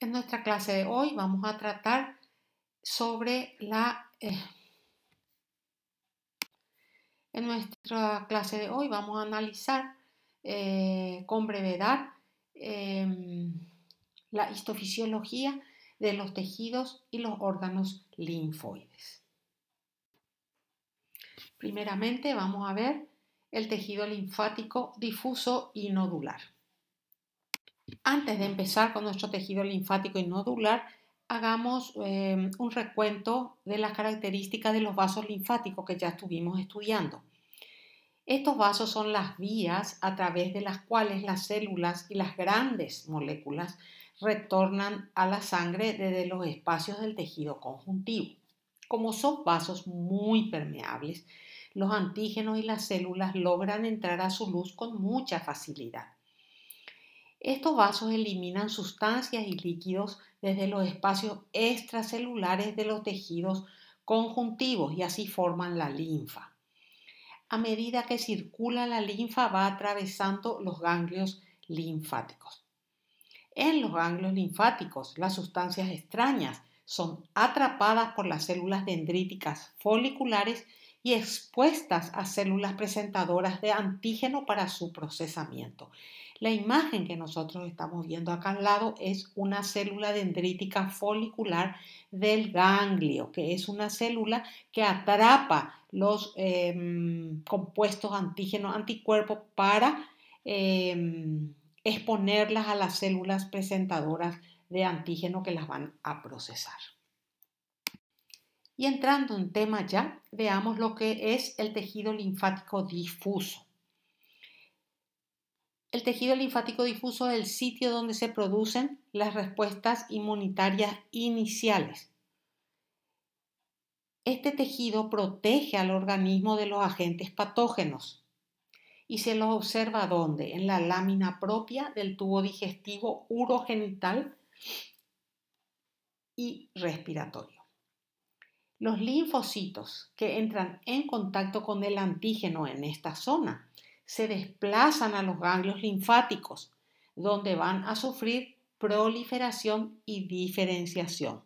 En nuestra clase de hoy vamos a tratar sobre la... Eh, en nuestra clase de hoy vamos a analizar eh, con brevedad em, la histofisiología de los tejidos y los órganos linfoides. Primeramente vamos a ver el tejido linfático difuso y nodular. Antes de empezar con nuestro tejido linfático y nodular, hagamos em, un recuento de las características de los vasos linfáticos que ya estuvimos estudiando. Estos vasos son las vías a través de las cuales las células y las grandes moléculas retornan a la sangre desde los espacios del tejido conjuntivo. Como son vasos muy permeables, los antígenos y las células logran entrar a su luz con mucha facilidad. Estos vasos eliminan sustancias y líquidos desde los espacios extracelulares de los tejidos conjuntivos y así forman la linfa. A medida que circula la linfa va atravesando los ganglios linfáticos. En los ganglios linfáticos las sustancias extrañas son atrapadas por las células dendríticas foliculares y expuestas a células presentadoras de antígeno para su procesamiento. La imagen que nosotros estamos viendo acá al lado es una célula dendrítica folicular del ganglio, que es una célula que atrapa los em, compuestos antígenos, anticuerpos para em, exponerlas a las células presentadoras de antígeno que las van a procesar. Y entrando en tema ya, veamos lo que es el tejido linfático difuso. El tejido linfático difuso es el sitio donde se producen las respuestas inmunitarias iniciales. Este tejido protege al organismo de los agentes patógenos y se los observa donde? En la lámina propia del tubo digestivo urogenital y respiratorio. Los linfocitos que entran en contacto con el antígeno en esta zona se desplazan a los ganglios linfáticos, donde van a sufrir proliferación y diferenciación.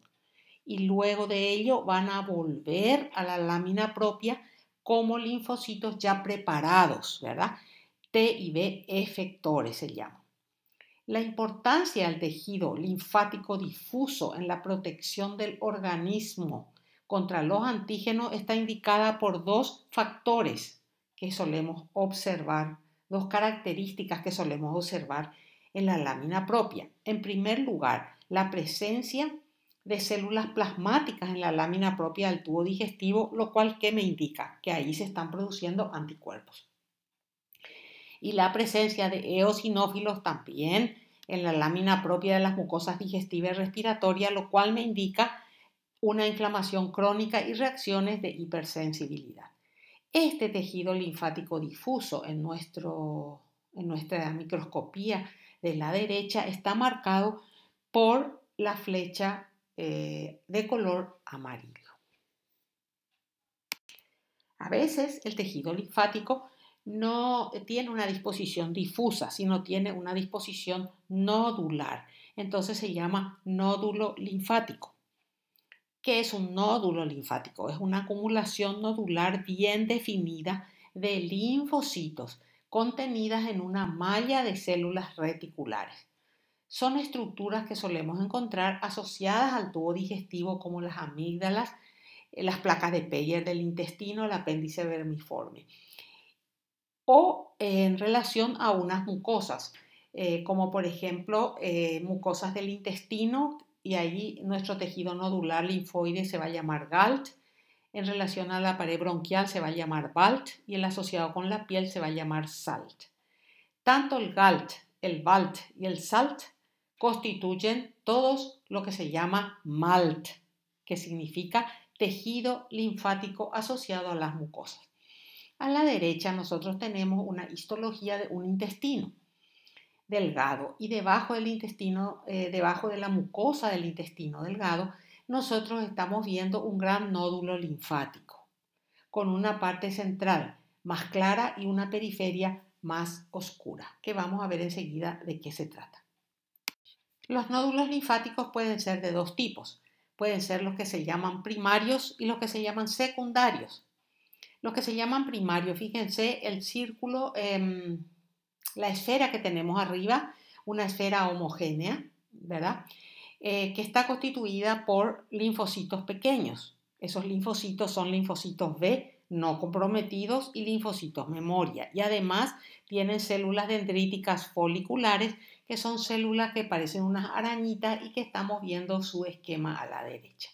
Y luego de ello van a volver a la lámina propia como linfocitos ya preparados, ¿verdad? T y B efectores se llaman. La importancia del tejido linfático difuso en la protección del organismo contra los antígenos está indicada por dos factores que solemos observar, dos características que solemos observar en la lámina propia. En primer lugar, la presencia de células plasmáticas en la lámina propia del tubo digestivo, lo cual que me indica que ahí se están produciendo anticuerpos. Y la presencia de eosinófilos también en la lámina propia de las mucosas digestivas y respiratorias, lo cual me indica una inflamación crónica y reacciones de hipersensibilidad. Este tejido linfático difuso en, nuestro, en nuestra microscopía de la derecha está marcado por la flecha eh, de color amarillo. A veces el tejido linfático no tiene una disposición difusa, sino tiene una disposición nodular. Entonces se llama nódulo linfático que es un nódulo linfático? Es una acumulación nodular bien definida de linfocitos contenidas en una malla de células reticulares. Son estructuras que solemos encontrar asociadas al tubo digestivo como las amígdalas, eh, las placas de Peyer del intestino, el apéndice vermiforme, o en relación a unas mucosas, eh, como por ejemplo eh, mucosas del intestino y ahí nuestro tejido nodular linfoide se va a llamar GALT, en relación a la pared bronquial se va a llamar BALT y el asociado con la piel se va a llamar SALT. Tanto el GALT, el BALT y el SALT constituyen todos lo que se llama MALT, que significa tejido linfático asociado a las mucosas. A la derecha nosotros tenemos una histología de un intestino delgado y debajo del intestino, eh, debajo de la mucosa del intestino delgado, nosotros estamos viendo un gran nódulo linfático, con una parte central más clara y una periferia más oscura, que vamos a ver enseguida de qué se trata. Los nódulos linfáticos pueden ser de dos tipos. Pueden ser los que se llaman primarios y los que se llaman secundarios. Los que se llaman primarios, fíjense el círculo, em, la esfera que tenemos arriba, una esfera homogénea, ¿verdad? Eh, que está constituida por linfocitos pequeños. Esos linfocitos son linfocitos B no comprometidos y linfocitos memoria. Y además tienen células dendríticas foliculares, que son células que parecen unas arañitas y que estamos viendo su esquema a la derecha.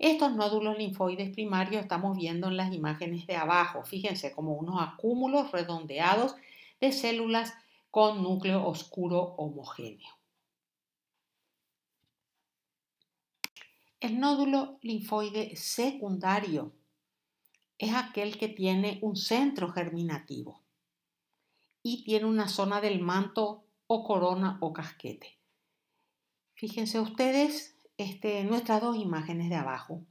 Estos nódulos linfoides primarios estamos viendo en las imágenes de abajo. Fíjense como unos acúmulos redondeados de células con núcleo oscuro homogéneo. El nódulo linfoide secundario es aquel que tiene un centro germinativo y tiene una zona del manto o corona o casquete. Fíjense ustedes este, nuestras dos imágenes de abajo.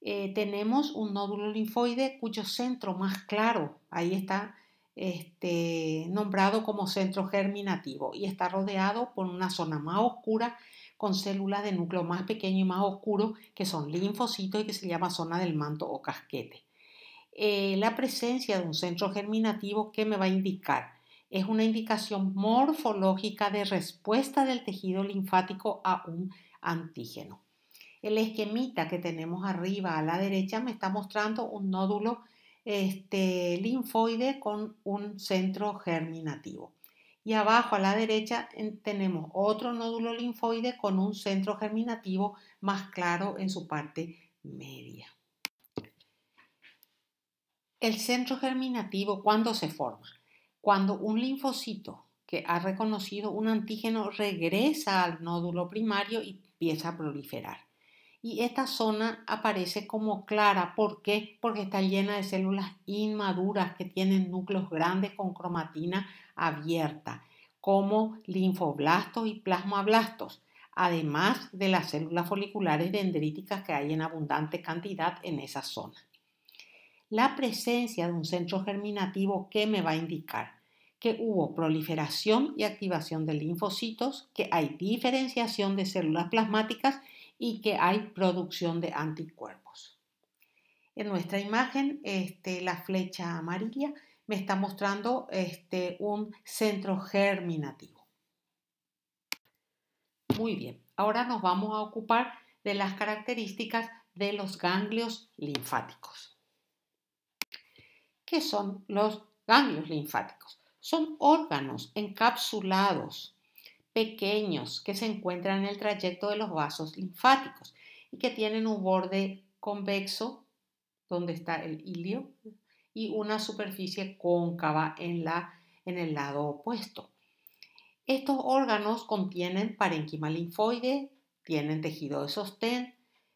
Eh, tenemos un nódulo linfoide cuyo centro más claro, ahí está, este, nombrado como centro germinativo y está rodeado por una zona más oscura con células de núcleo más pequeño y más oscuro que son linfocitos y que se llama zona del manto o casquete. Eh, la presencia de un centro germinativo, ¿qué me va a indicar? Es una indicación morfológica de respuesta del tejido linfático a un antígeno. El esquemita que tenemos arriba a la derecha me está mostrando un nódulo este, linfoide con un centro germinativo. Y abajo a la derecha tenemos otro nódulo linfoide con un centro germinativo más claro en su parte media. El centro germinativo, ¿cuándo se forma? Cuando un linfocito que ha reconocido un antígeno regresa al nódulo primario y empieza a proliferar y esta zona aparece como clara. ¿Por qué? Porque está llena de células inmaduras que tienen núcleos grandes con cromatina abierta, como linfoblastos y plasmoblastos, además de las células foliculares dendríticas que hay en abundante cantidad en esa zona. La presencia de un centro germinativo ¿qué me va a indicar que hubo proliferación y activación de linfocitos, que hay diferenciación de células plasmáticas y que hay producción de anticuerpos. En nuestra imagen, este, la flecha amarilla me está mostrando este, un centro germinativo. Muy bien, ahora nos vamos a ocupar de las características de los ganglios linfáticos. ¿Qué son los ganglios linfáticos? Son órganos encapsulados pequeños que se encuentran en el trayecto de los vasos linfáticos y que tienen un borde convexo donde está el ilio y una superficie cóncava en, la, en el lado opuesto. Estos órganos contienen parenquima linfoide, tienen tejido de sostén,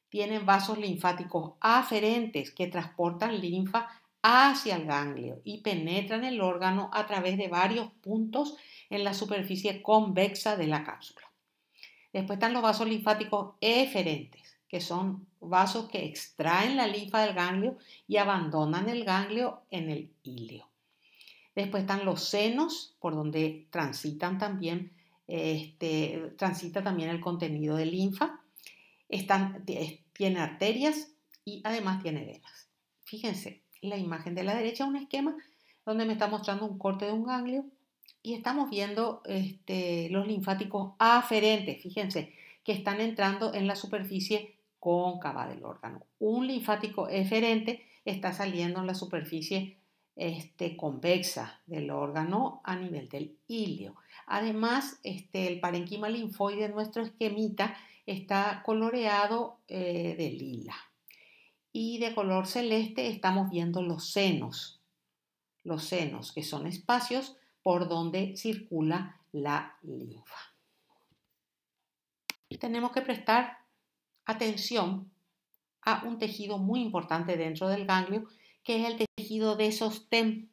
tienen vasos linfáticos aferentes que transportan linfa hacia el ganglio y penetran el órgano a través de varios puntos en la superficie convexa de la cápsula. Después están los vasos linfáticos eferentes, que son vasos que extraen la linfa del ganglio y abandonan el ganglio en el ilio. Después están los senos, por donde transitan también, este, transita también el contenido de linfa. tiene arterias y además tiene venas. Fíjense, la imagen de la derecha es un esquema donde me está mostrando un corte de un ganglio y estamos viendo este, los linfáticos aferentes, fíjense, que están entrando en la superficie cóncava del órgano. Un linfático eferente está saliendo en la superficie este, convexa del órgano a nivel del hilio. Además, este, el parenquima linfoide, nuestro esquemita, está coloreado eh, de lila. Y de color celeste estamos viendo los senos, los senos, que son espacios por donde circula la linfa. Tenemos que prestar atención a un tejido muy importante dentro del ganglio, que es el tejido de sostén.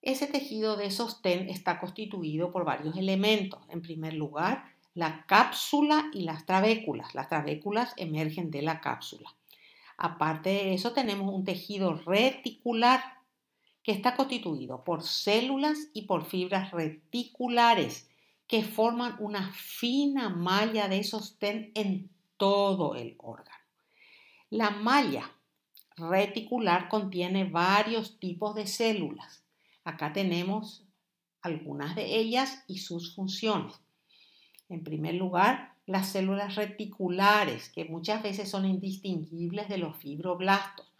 Ese tejido de sostén está constituido por varios elementos. En primer lugar, la cápsula y las trabéculas. Las trabéculas emergen de la cápsula. Aparte de eso, tenemos un tejido reticular que está constituido por células y por fibras reticulares que forman una fina malla de sostén en todo el órgano. La malla reticular contiene varios tipos de células. Acá tenemos algunas de ellas y sus funciones. En primer lugar, las células reticulares, que muchas veces son indistinguibles de los fibroblastos.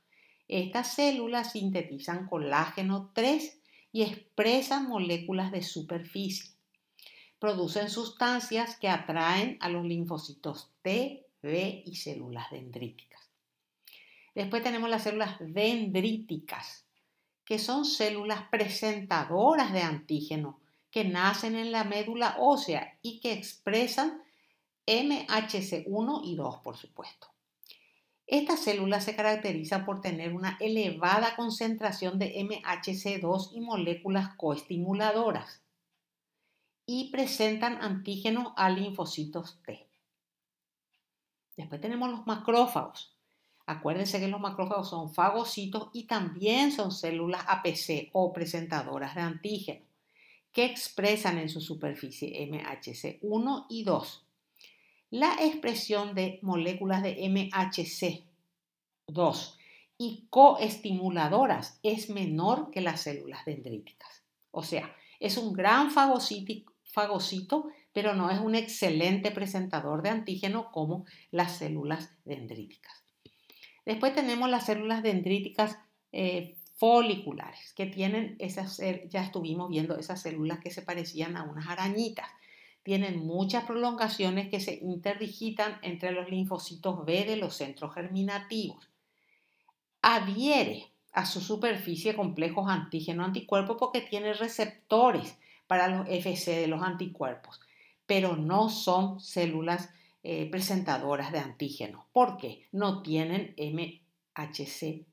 Estas células sintetizan colágeno 3 y expresan moléculas de superficie. Producen sustancias que atraen a los linfocitos T, B y células dendríticas. Después tenemos las células dendríticas, que son células presentadoras de antígeno que nacen en la médula ósea y que expresan MHC1 y 2, por supuesto. Estas células se caracterizan por tener una elevada concentración de MHC2 y moléculas coestimuladoras y presentan antígenos a linfocitos T. Después tenemos los macrófagos. Acuérdense que los macrófagos son fagocitos y también son células APC o presentadoras de antígenos que expresan en su superficie MHC1 y 2 la expresión de moléculas de MHC2 y coestimuladoras es menor que las células dendríticas. O sea, es un gran fagocito, pero no es un excelente presentador de antígeno como las células dendríticas. Después tenemos las células dendríticas eh, foliculares, que tienen esas, ya estuvimos viendo esas células que se parecían a unas arañitas tienen muchas prolongaciones que se interdigitan entre los linfocitos B de los centros germinativos. Adhiere a su superficie complejos antígeno-anticuerpo porque tiene receptores para los FC de los anticuerpos, pero no son células eh, presentadoras de antígenos porque no tienen MHC2.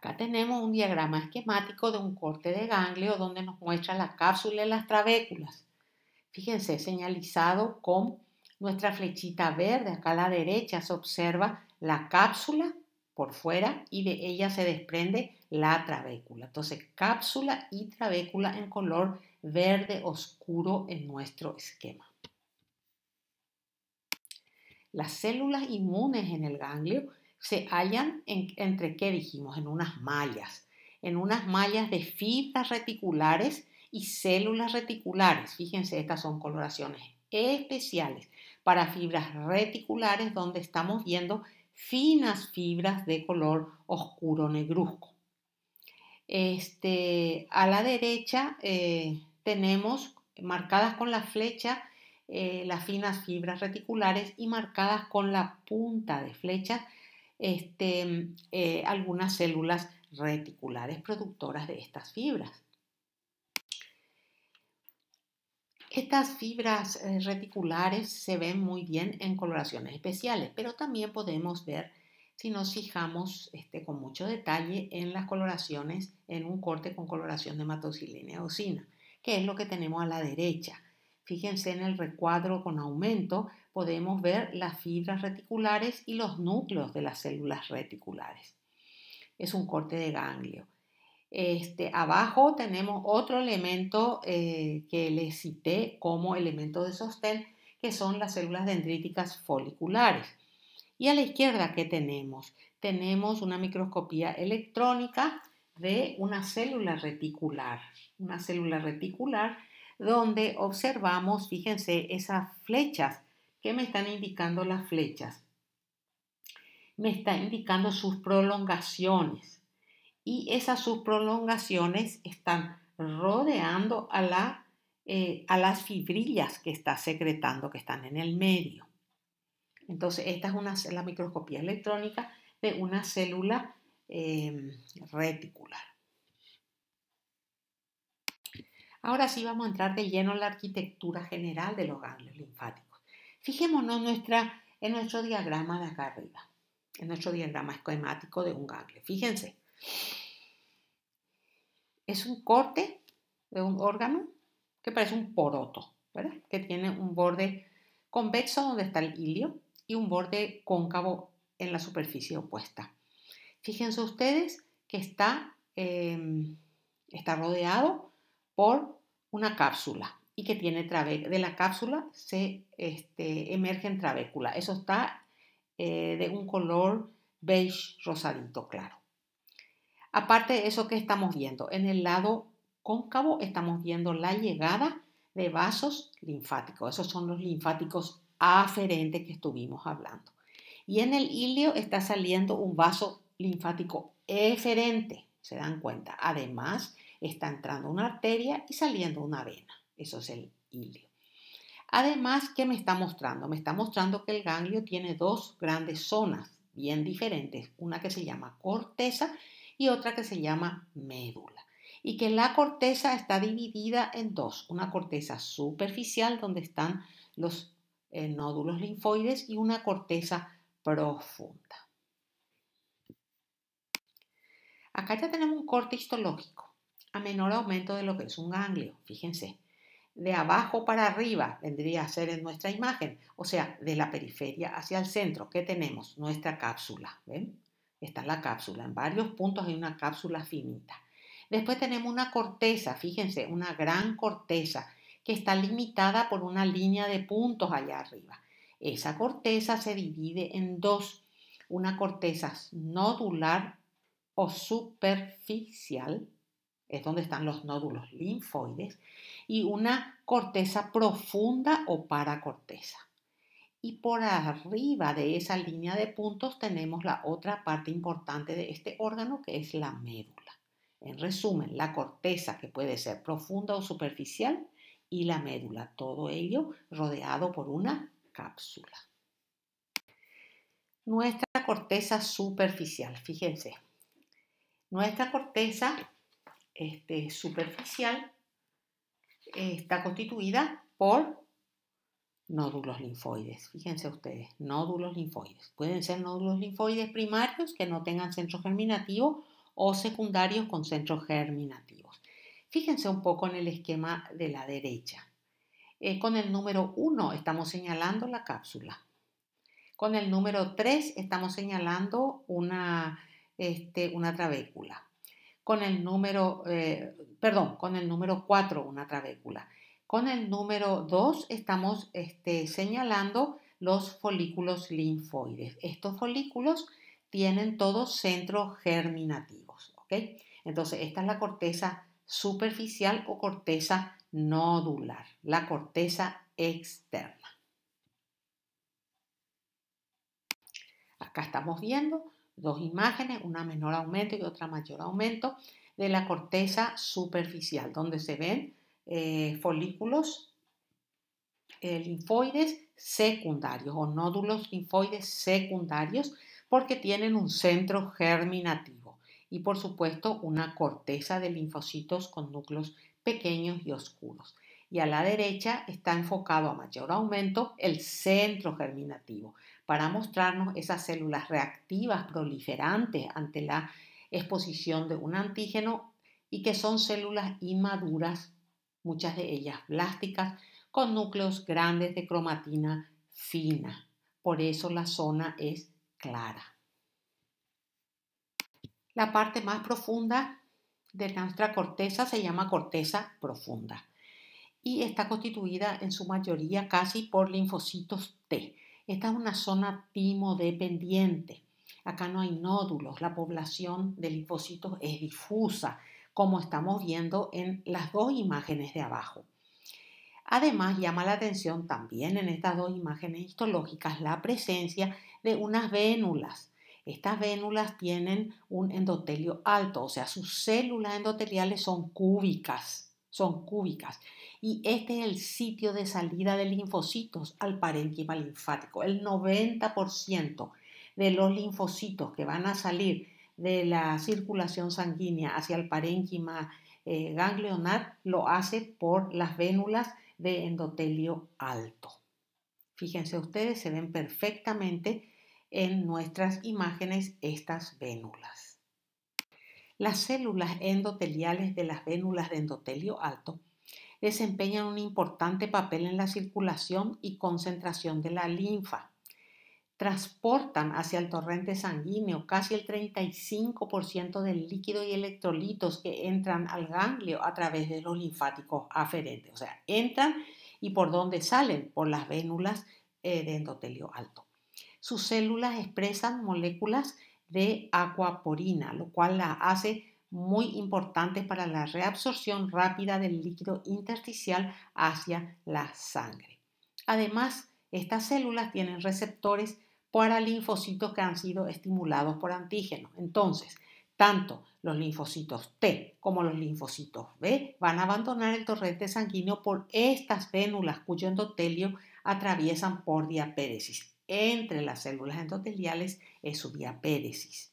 Acá tenemos un diagrama esquemático de un corte de ganglio donde nos muestra la cápsula y las trabéculas. Fíjense, señalizado con nuestra flechita verde. Acá a la derecha se observa la cápsula por fuera y de ella se desprende la trabécula. Entonces, cápsula y trabécula en color verde oscuro en nuestro esquema. Las células inmunes en el ganglio se hallan entre, ¿qué dijimos? En unas mallas, en unas mallas de fibras reticulares y células reticulares. Fíjense, estas son coloraciones especiales para fibras reticulares donde estamos viendo finas fibras de color oscuro negruzco. Este, a la derecha eh, tenemos marcadas con la flecha eh, las finas fibras reticulares y marcadas con la punta de flecha este, eh, algunas células reticulares productoras de estas fibras. Estas fibras eh, reticulares se ven muy bien en coloraciones especiales, pero también podemos ver, si nos fijamos este, con mucho detalle, en las coloraciones, en un corte con coloración de y osina, que es lo que tenemos a la derecha. Fíjense en el recuadro con aumento, podemos ver las fibras reticulares y los núcleos de las células reticulares. Es un corte de ganglio. Este, abajo tenemos otro elemento eh, que les cité como elemento de sostén, que son las células dendríticas foliculares. Y a la izquierda, ¿qué tenemos? Tenemos una microscopía electrónica de una célula reticular. Una célula reticular donde observamos, fíjense, esas flechas. ¿Qué me están indicando las flechas? Me están indicando sus prolongaciones. Y esas sus prolongaciones están rodeando eh, a, las fibrillas que está secretando, que están en el medio. Entonces, esta es una, la microscopía electrónica de una célula eh, reticular. Ahora sí vamos a entrar de lleno en la arquitectura general de los ganglios linfáticos. Fijémonos nuestra, en nuestro diagrama de acá arriba, en nuestro diagrama esquemático de un ganglio. Fíjense, es un corte de un órgano que parece un poroto, Que tiene un borde convexo donde está el hilio y un borde cóncavo en la superficie opuesta. Fíjense ustedes que está, em, está rodeado por una cápsula y que tiene de la cápsula se este, emerge en trabécula. Eso está eh, de un color beige rosadito claro. Aparte de eso que estamos viendo, en el lado cóncavo estamos viendo la llegada de vasos linfáticos. Esos son los linfáticos aferentes que estuvimos hablando. Y en el ilio está saliendo un vaso linfático eferente, se dan cuenta. Además, Está entrando una arteria y saliendo una vena. Eso es el ilio. Además, ¿qué me está mostrando? Me está mostrando que el ganglio tiene dos grandes zonas bien diferentes, una que se llama corteza y otra que se llama médula. Y que la corteza está dividida en dos, una corteza superficial donde están los eh, nódulos linfoides y una corteza profunda. Acá ya tenemos un corte histológico menor aumento de lo que es un ganglio, fíjense. De abajo para arriba vendría a ser en nuestra imagen, o sea, de la periferia hacia el centro, ¿qué tenemos? Nuestra cápsula, ¿ven? Está la cápsula, en varios puntos hay una cápsula finita. Después tenemos una corteza, fíjense, una gran corteza que está limitada por una línea de puntos allá arriba. Esa corteza se divide en dos, una corteza nodular o superficial es donde están los nódulos linfoides, y una corteza profunda o paracorteza. Y por arriba de esa línea de puntos tenemos la otra parte importante de este órgano que es la médula. En resumen, la corteza que puede ser profunda o superficial y la médula, todo ello rodeado por una cápsula. Nuestra corteza superficial, fíjense. Nuestra corteza este, superficial eh, está constituida por nódulos linfoides. Fíjense ustedes, nódulos linfoides. Pueden ser nódulos linfoides primarios que no tengan centro germinativo o secundarios con centros germinativos. Fíjense un poco en el esquema de la derecha. Eh, con el número 1 estamos señalando la cápsula. Con el número 3 estamos señalando una, este, una trabécula con el número, eh, perdón, con el número 4 una trabécula. Con el número 2 estamos este, señalando los folículos linfoides. Estos folículos tienen todos centros germinativos. Entonces, esta es la corteza superficial o corteza nodular, la corteza externa. Acá estamos viendo dos imágenes, una menor aumento y otra mayor aumento, de la corteza superficial, donde se ven eh, folículos eh, linfoides secundarios o nódulos linfoides secundarios porque tienen un centro germinativo y por supuesto una corteza de linfocitos con núcleos pequeños y oscuros. Y a la derecha está enfocado a mayor aumento el centro germinativo para mostrarnos esas células reactivas proliferantes ante la exposición de un antígeno y que son células inmaduras, muchas de ellas plásticas, con núcleos grandes de cromatina fina. Por eso la zona es clara. La parte más profunda de nuestra corteza se llama corteza profunda y está constituida en su mayoría casi por linfocitos T esta es una zona timodependiente. Acá no hay nódulos, la población de linfocitos es difusa, como estamos viendo en las dos imágenes de abajo. Además, llama la atención también en estas dos imágenes histológicas la presencia de unas vénulas. Estas vénulas tienen un endotelio alto, o sea, sus células endoteliales son cúbicas son cúbicas. Y este es el sitio de salida de linfocitos al parénquima linfático. El 90% de los linfocitos que van a salir de la circulación sanguínea hacia el parénquima eh, ganglionar lo hace por las vénulas de endotelio alto. Fíjense ustedes, se ven perfectamente en nuestras imágenes estas vénulas. Las células endoteliales de las vénulas de endotelio alto desempeñan un importante papel en la circulación y concentración de la linfa. Transportan hacia el torrente sanguíneo casi el 35% del líquido y electrolitos que entran al ganglio a través de los linfáticos aferentes. O sea, entran y por dónde salen, por las vénulas eh, de endotelio alto. Sus células expresan moléculas de acuaporina, lo cual la hace muy importante para la reabsorción rápida del líquido intersticial hacia la sangre. Además, estas células tienen receptores para linfocitos que han sido estimulados por antígenos. Entonces, tanto los linfocitos T como los linfocitos B van a abandonar el torrente sanguíneo por estas vénulas cuyo endotelio atraviesan por diapéresis entre las células endoteliales es su diapéresis.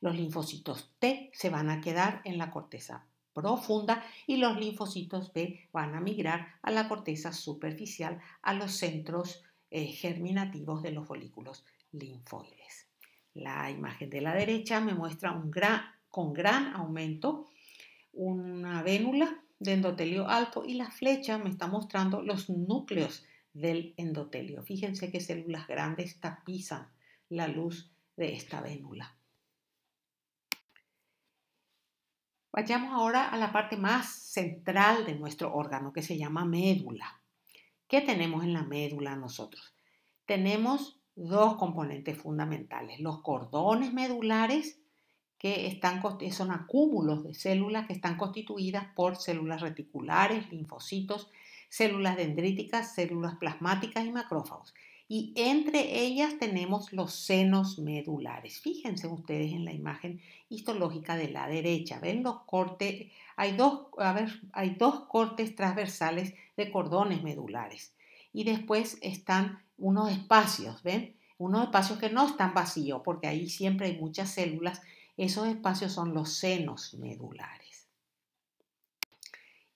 Los linfocitos T se van a quedar en la corteza profunda y los linfocitos B van a migrar a la corteza superficial, a los centros eh, germinativos de los folículos linfoides. La imagen de la derecha me muestra con gran aumento una vénula de endotelio alto y la flecha me está mostrando los núcleos del endotelio. Fíjense que células grandes tapizan la luz de esta vénula. Vayamos ahora a la parte más central de nuestro órgano, que se llama médula. ¿Qué tenemos en la médula nosotros? Tenemos dos componentes fundamentales, los cordones medulares, que son acúmulos de células que están constituidas por células reticulares, linfocitos células dendríticas, células plasmáticas y macrófagos. Y entre ellas tenemos los senos medulares. Fíjense ustedes en la imagen histológica de la derecha. Ven los cortes, hay dos, hay dos cortes transversales de cordones medulares. Y después están unos espacios, ¿ven? Unos espacios que no están vacíos, porque ahí siempre hay muchas células. Esos espacios son los senos medulares.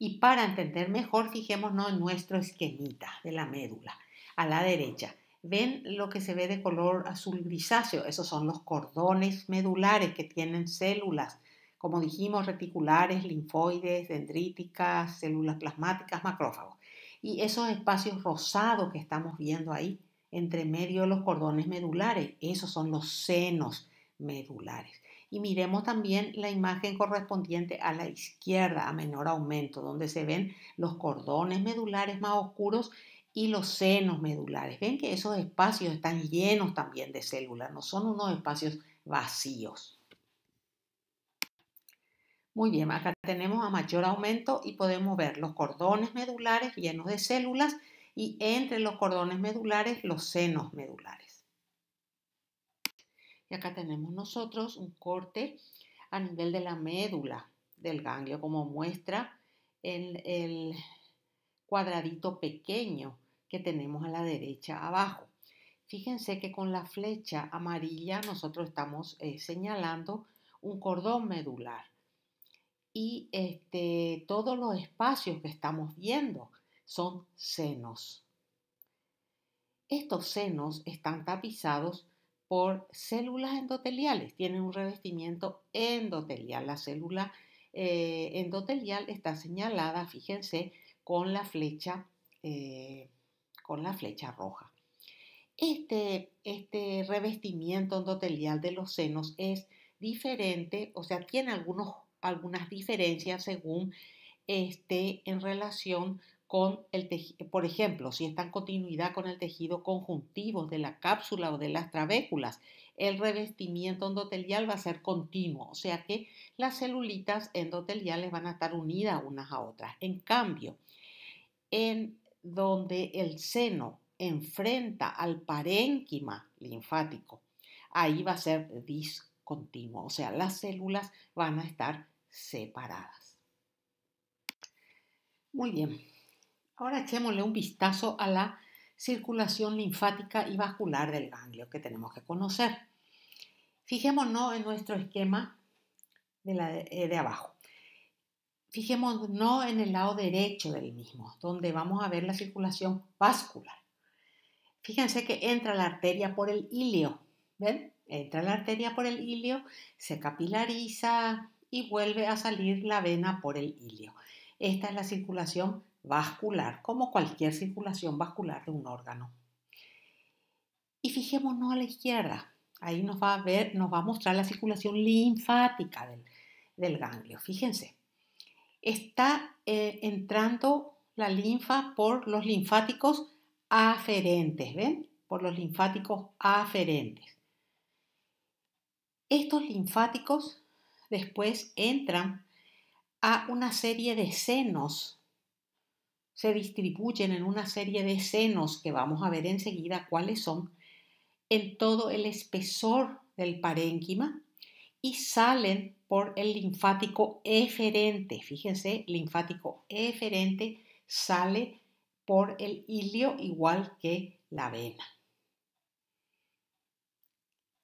Y para entender mejor, fijémonos en nuestro esquemita de la médula, a la derecha. ¿Ven lo que se ve de color azul grisáceo? Esos son los cordones medulares que tienen células, como dijimos, reticulares, linfoides, dendríticas, células plasmáticas, macrófagos. Y esos espacios rosados que estamos viendo ahí, entre medio de los cordones medulares, esos son los senos medulares y miremos también la imagen correspondiente a la izquierda a menor aumento, donde se ven los cordones medulares más oscuros y los senos medulares. Ven que esos espacios están llenos también de células, no son unos espacios vacíos. Muy bien, acá tenemos a mayor aumento y podemos ver los cordones medulares llenos de células y entre los cordones medulares los senos medulares. Y acá tenemos nosotros un corte a nivel de la médula del ganglio, como muestra el, el cuadradito pequeño que tenemos a la derecha abajo. Fíjense que con la flecha amarilla nosotros estamos eh, señalando un cordón medular y este, todos los espacios que estamos viendo son senos. Estos senos están tapizados por células endoteliales, tienen un revestimiento endotelial. La célula eh, endotelial está señalada, fíjense, con la flecha, eh, con la flecha roja. Este, este revestimiento endotelial de los senos es diferente, o sea, tiene algunos, algunas diferencias según este, en relación con el por ejemplo, si está en continuidad con el tejido conjuntivo de la cápsula o de las trabéculas, el revestimiento endotelial va a ser continuo, o sea que las celulitas endoteliales van a estar unidas unas a otras. En cambio, en donde el seno enfrenta al parénquima linfático, ahí va a ser discontinuo, o sea, las células van a estar separadas. Muy bien. Ahora echémosle un vistazo a la circulación linfática y vascular del ganglio que tenemos que conocer. Fijémonos en nuestro esquema eh, de, abajo. Fijémonos en el lado derecho del mismo, donde vamos a ver la circulación vascular. Fíjense que entra la arteria por el ilio, ¿ven? Entra la arteria por el ilio, se capilariza y vuelve a salir la vena por el ilio. Esta es la circulación vascular, como cualquier circulación vascular de un órgano. Y fijémonos a la izquierda, ahí nos va a ver, nos va a mostrar la circulación linfática del, ganglio. Fíjense, está eh, entrando la linfa por los linfáticos aferentes, ¿ven? Por los linfáticos aferentes. Estos linfáticos después entran a una serie de senos se distribuyen en una serie de senos que vamos a ver enseguida cuáles son, en todo el espesor del parénquima y salen por el linfático eferente. Fíjense, linfático eferente sale por el ilio igual que la vena.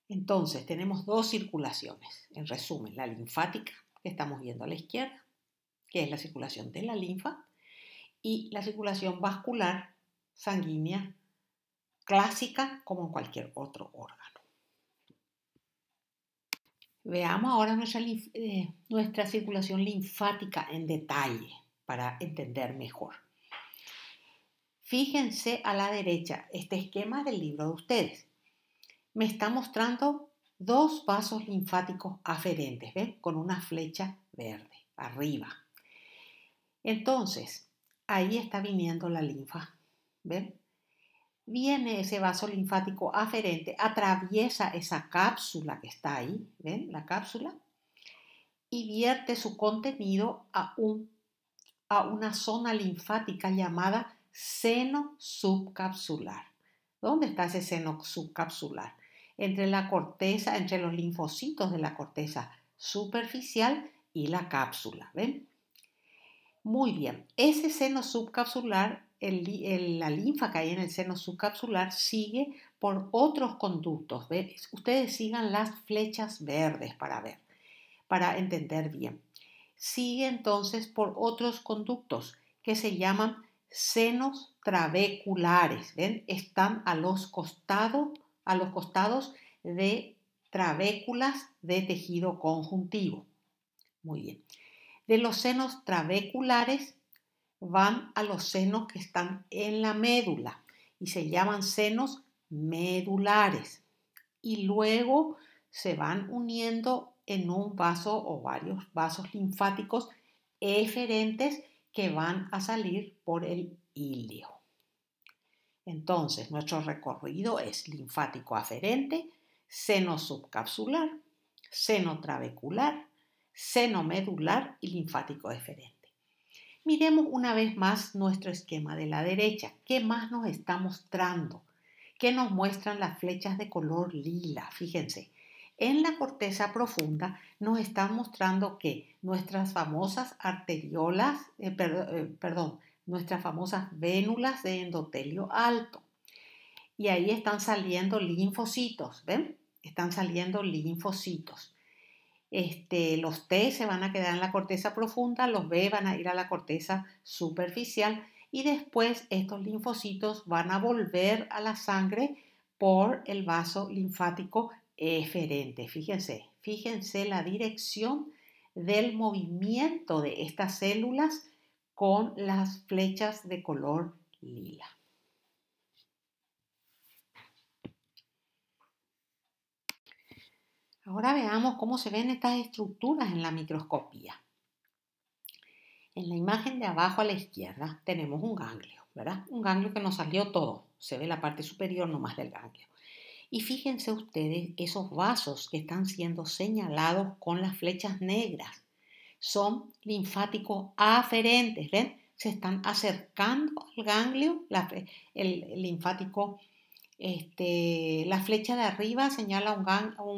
Entonces, tenemos dos circulaciones. En resumen, la linfática, que estamos viendo a la izquierda, que es la circulación de la linfa, y la circulación vascular sanguínea clásica como en cualquier otro órgano. Veamos ahora eh, nuestra, circulación linfática en detalle para entender mejor. Fíjense a la derecha este esquema del libro de ustedes. Me está mostrando dos vasos linfáticos aferentes, Con una flecha verde arriba. Entonces, Ahí está viniendo la linfa. ¿Ven? Viene ese vaso linfático aferente, atraviesa esa cápsula que está ahí, ¿ven? La cápsula, y vierte su contenido a, una zona linfática llamada seno subcapsular. ¿Dónde está ese seno subcapsular? Entre la corteza, entre los linfocitos de la corteza superficial y la cápsula. ¿Ven? Muy bien, ese seno subcapsular, la linfa que hay en el seno subcapsular sigue por otros conductos. Ustedes sigan las flechas verdes para ver, para entender bien. Sigue entonces por otros conductos que se llaman senos trabeculares. Están a los costados, a los costados de trabéculas de tejido conjuntivo. Muy bien de los senos trabeculares van a los senos que están en la médula y se llaman senos medulares. Y luego se van uniendo en un vaso o varios vasos linfáticos eferentes que van a salir por el ilio. Entonces, nuestro recorrido es linfático aferente, seno subcapsular, seno trabecular, seno medular y linfático deferente. Miremos una vez más nuestro esquema de la derecha. ¿Qué más nos está mostrando? ¿Qué nos muestran las flechas de color lila? Fíjense, en la corteza profunda nos están mostrando que nuestras famosas arteriolas, eh, eh, perdón, nuestras famosas vénulas de endotelio alto. Y ahí están saliendo linfocitos, ¿ven? Están saliendo linfocitos. Este, los T se van a quedar en la corteza profunda, los B van a ir a la corteza superficial y después estos linfocitos van a volver a la sangre por el vaso linfático eferente. Fíjense, fíjense la dirección del movimiento de estas células con las flechas de color lila. Ahora veamos cómo se ven estas estructuras en la microscopía. En la imagen de abajo a la izquierda tenemos un ganglio, ¿verdad? Un ganglio que nos salió todo. Se ve la parte superior nomás del ganglio. Y fíjense ustedes esos vasos que están siendo señalados con las flechas negras. Son linfáticos aferentes, ¿ven? Se están acercando al ganglio, el, el linfático este, la flecha de arriba señala un,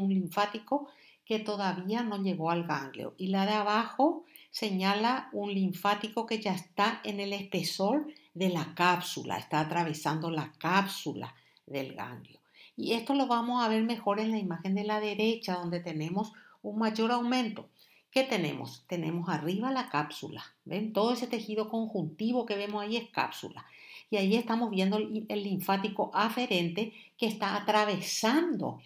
un linfático que todavía no llegó al ganglio y la de abajo señala un linfático que ya está en el espesor de la cápsula, está atravesando la cápsula del ganglio. Y esto lo vamos a ver mejor en la imagen de la derecha donde tenemos un mayor aumento. ¿Qué tenemos? Tenemos arriba la cápsula. ¿Ven? Todo ese tejido conjuntivo que vemos ahí es cápsula. Y ahí estamos viendo el, linfático aferente que está atravesando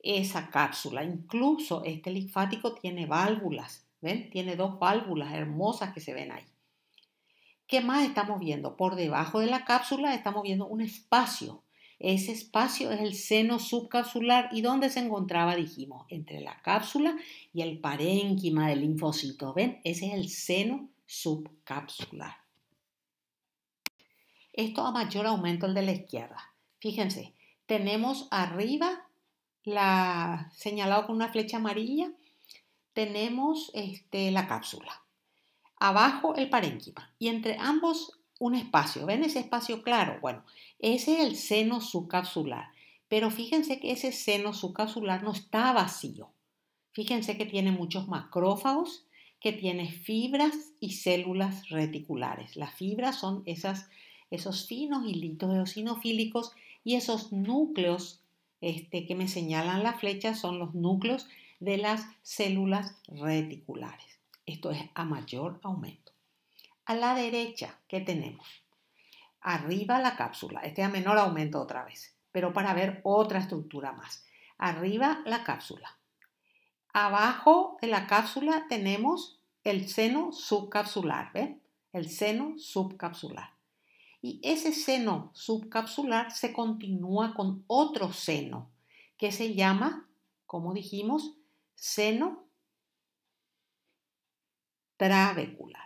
esa cápsula. Incluso este linfático tiene válvulas, ¿ven? Tiene dos válvulas hermosas que se ven ahí. ¿Qué más estamos viendo? Por debajo de la cápsula estamos viendo un espacio. Ese espacio es el seno subcapsular y dónde se encontraba, dijimos, entre la cápsula y el parénquima del linfocito. ¿Ven? Ese es el seno subcapsular. Esto a mayor aumento el de la izquierda. Fíjense, tenemos arriba la señalado con una flecha amarilla, tenemos este, la cápsula. Abajo el parénquima y entre ambos un espacio. ¿Ven ese espacio claro? Bueno, ese es el seno subcapsular. Pero fíjense que ese seno subcapsular no está vacío. Fíjense que tiene muchos macrófagos, que tiene fibras y células reticulares. Las fibras son esas esos finos hilitos eosinofílicos y esos núcleos este, que me señalan la flecha son los núcleos de las células reticulares. Esto es a mayor aumento. A la derecha, ¿qué tenemos? Arriba la cápsula. Este es a menor aumento otra vez, pero para ver otra estructura más. Arriba la cápsula. Abajo de la cápsula tenemos el seno subcapsular, ¿ven? El seno subcapsular. Y ese seno subcapsular se continúa con otro seno que se llama, como dijimos, seno trabecular.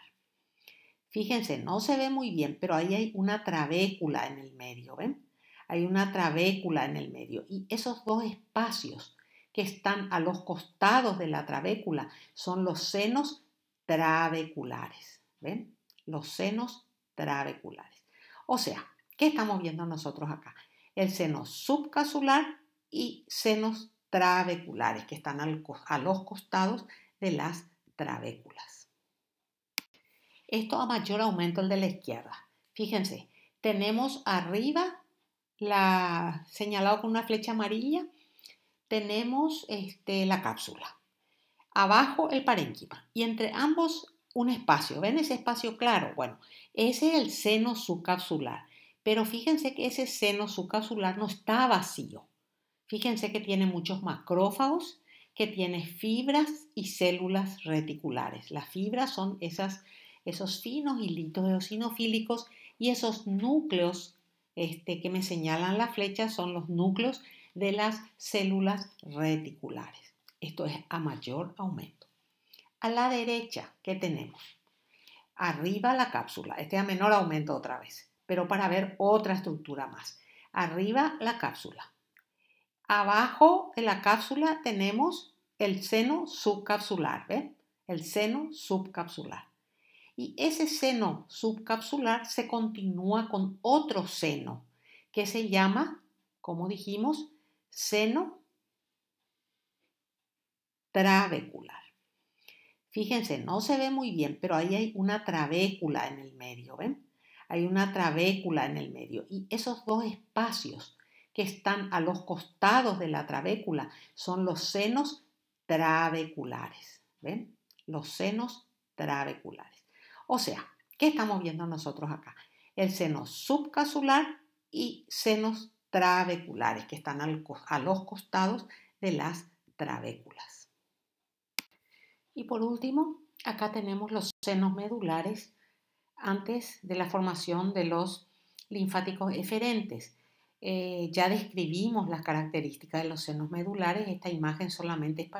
Fíjense, no se ve muy bien, pero ahí hay una trabécula en el medio, ¿ven? Hay una trabécula en el medio. Y esos dos espacios que están a los costados de la trabécula son los senos trabeculares, ¿ven? Los senos trabeculares. O sea, ¿qué estamos viendo nosotros acá? El seno subcasular y senos trabeculares que están a los costados de las trabéculas. Esto a mayor aumento el de la izquierda. Fíjense, tenemos arriba la señalado con una flecha amarilla, tenemos este, la cápsula. Abajo el parénquima y entre ambos un espacio. ¿Ven ese espacio claro? Bueno, ese es el seno subcapsular. Pero fíjense que ese seno subcapsular no está vacío. Fíjense que tiene muchos macrófagos, que tiene fibras y células reticulares. Las fibras son esas, esos finos hilitos eosinofílicos y esos núcleos este, que me señalan la flecha son los núcleos de las células reticulares. Esto es a mayor aumento la derecha, ¿qué tenemos? Arriba la cápsula, este a menor aumento otra vez, pero para ver otra estructura más. Arriba la cápsula. Abajo de la cápsula tenemos el seno subcapsular, ¿ven? El seno subcapsular. Y ese seno subcapsular se continúa con otro seno que se llama, como dijimos, seno trabecular. Fíjense, no se ve muy bien, pero ahí hay una trabécula en el medio, ¿ven? Hay una trabécula en el medio. Y esos dos espacios que están a los costados de la trabécula son los senos trabeculares, ¿ven? Los senos trabeculares. O sea, ¿qué estamos viendo nosotros acá? El seno subcasular y senos trabeculares que están a los costados de las trabéculas. Y por último, acá tenemos los senos medulares antes de la formación de los linfáticos eferentes. Eh, ya describimos las características de los senos medulares. Esta imagen solamente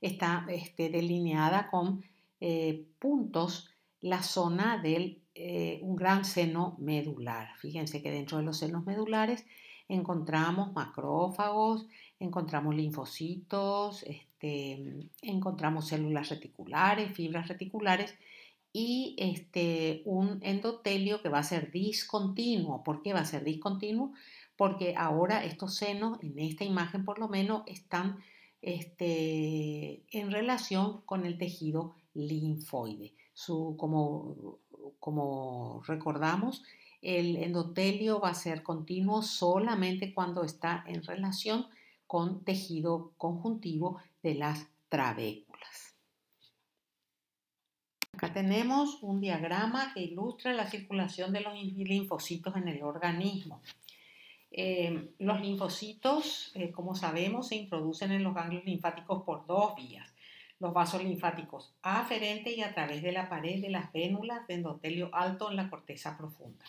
está este, delineada con eh, puntos la zona del eh, un gran seno medular. Fíjense que dentro de los senos medulares encontramos macrófagos, encontramos linfocitos, este, encontramos células reticulares, fibras reticulares y este, un endotelio que va a ser discontinuo. ¿Por qué va a ser discontinuo? Porque ahora estos senos, en esta imagen por lo menos, están este, en relación con el tejido linfoide. como, como recordamos, el endotelio va a ser continuo solamente cuando está en relación con tejido conjuntivo de las trabéculas. Acá tenemos un diagrama que ilustra la circulación de los linfocitos en el organismo. Eh, los linfocitos, eh, como sabemos, se introducen en los ganglios linfáticos por dos vías. Los vasos linfáticos aferentes y a través de la pared de las vénulas de endotelio alto en la corteza profunda.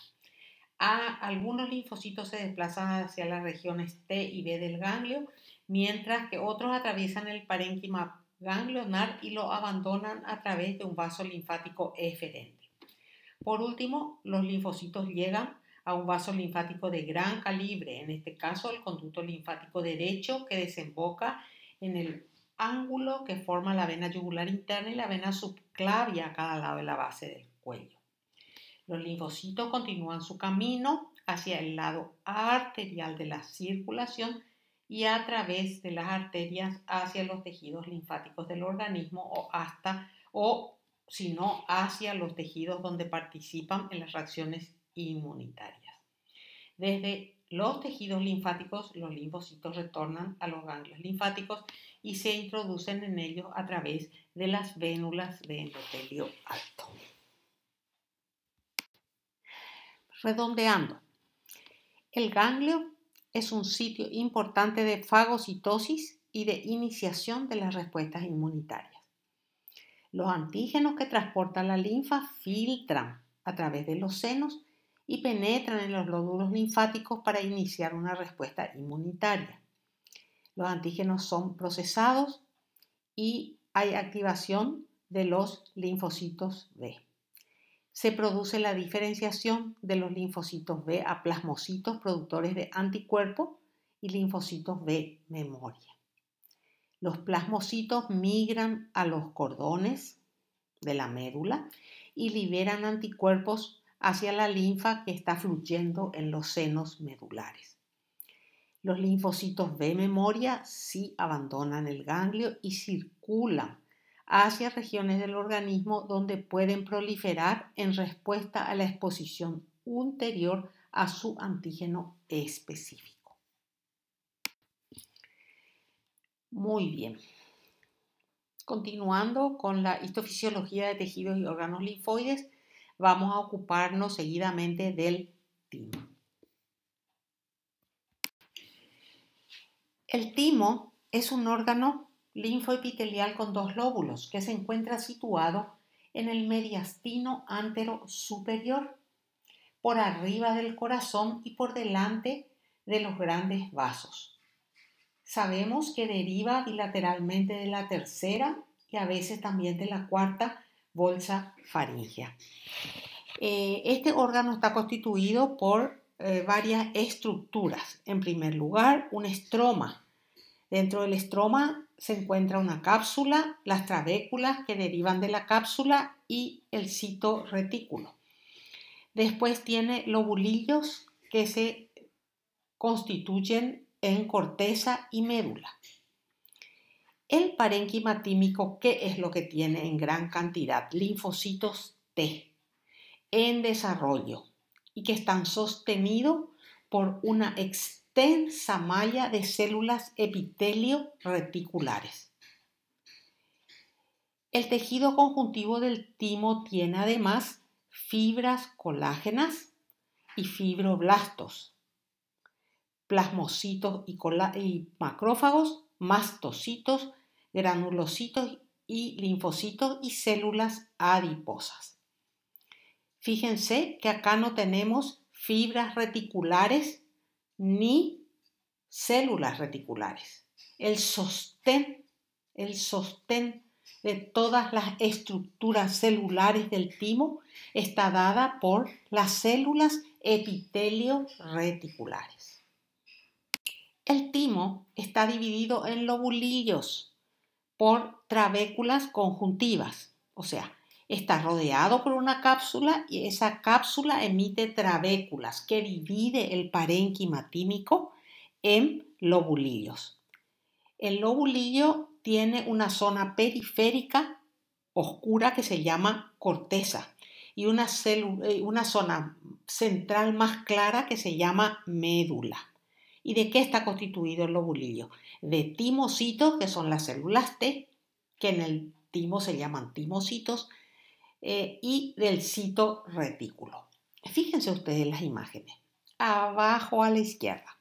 A algunos linfocitos se desplazan hacia las regiones T y B del ganglio mientras que otros atraviesan el parénquima ganglionar y lo abandonan a través de un vaso linfático eferente. Por último, los linfocitos llegan a un vaso linfático de gran calibre, en este caso el conducto linfático derecho que desemboca en el ángulo que forma la vena yugular interna y la vena subclavia a cada lado de la base del cuello. Los linfocitos continúan su camino hacia el lado arterial de la circulación y a través de las arterias hacia los tejidos linfáticos del organismo o hasta o si no hacia los tejidos donde participan en las reacciones inmunitarias. Desde los tejidos linfáticos, los linfocitos retornan a los ganglios linfáticos y se introducen en ellos a través de las vénulas de endotelio alto. Redondeando. El ganglio es un sitio importante de fagocitosis y de iniciación de las respuestas inmunitarias. Los antígenos que transportan la linfa filtran a través de los senos y penetran en los lódulos linfáticos para iniciar una respuesta inmunitaria. Los antígenos son procesados y hay activación de los linfocitos B se produce la diferenciación de los linfocitos B a plasmocitos productores de anticuerpo y linfocitos B memoria. Los plasmocitos migran a los cordones de la médula y liberan anticuerpos hacia la linfa que está fluyendo en los senos medulares. Los linfocitos B memoria sí abandonan el ganglio y circulan hacia regiones del organismo donde pueden proliferar en respuesta a la exposición anterior a su antígeno específico. Muy bien. Continuando con la histofisiología de tejidos y órganos linfoides, vamos a ocuparnos seguidamente del timo. El timo es un órgano linfoepitelial con dos lóbulos que se encuentra situado en el mediastino antero superior, por arriba del corazón y por delante de los grandes vasos. Sabemos que deriva bilateralmente de la tercera y a veces también de la cuarta bolsa faríngea. Eh, este órgano está constituido por eh, varias estructuras. En primer lugar, un estroma. Dentro del estroma se encuentra una cápsula, las trabéculas que derivan de la cápsula y el citoretículo. Después tiene lobulillos que se constituyen en corteza y médula. El parénquima tímico, ¿qué es lo que tiene en gran cantidad? Linfocitos T en desarrollo y que están sostenidos por una extensión tensa malla de células epitelio reticulares. El tejido conjuntivo del timo tiene además fibras colágenas y fibroblastos, plasmocitos y, y macrófagos, mastocitos, granulocitos y linfocitos y células adiposas. Fíjense que acá no tenemos fibras reticulares ni células reticulares. El sostén, el sostén de todas las estructuras celulares del timo está dada por las células epitelio reticulares. El timo está dividido en lobulillos por trabéculas conjuntivas, o sea, Está rodeado por una cápsula y esa cápsula emite trabéculas que divide el parénquima tímico en lobulillos. El lobulillo tiene una zona periférica oscura que se llama corteza y eh, una, zona central más clara que se llama médula. ¿Y de qué está constituido el lobulillo? De timocitos, que son las células T, que en el timo se llaman timocitos, eh, y del retículo Fíjense ustedes las imágenes. Abajo a la izquierda.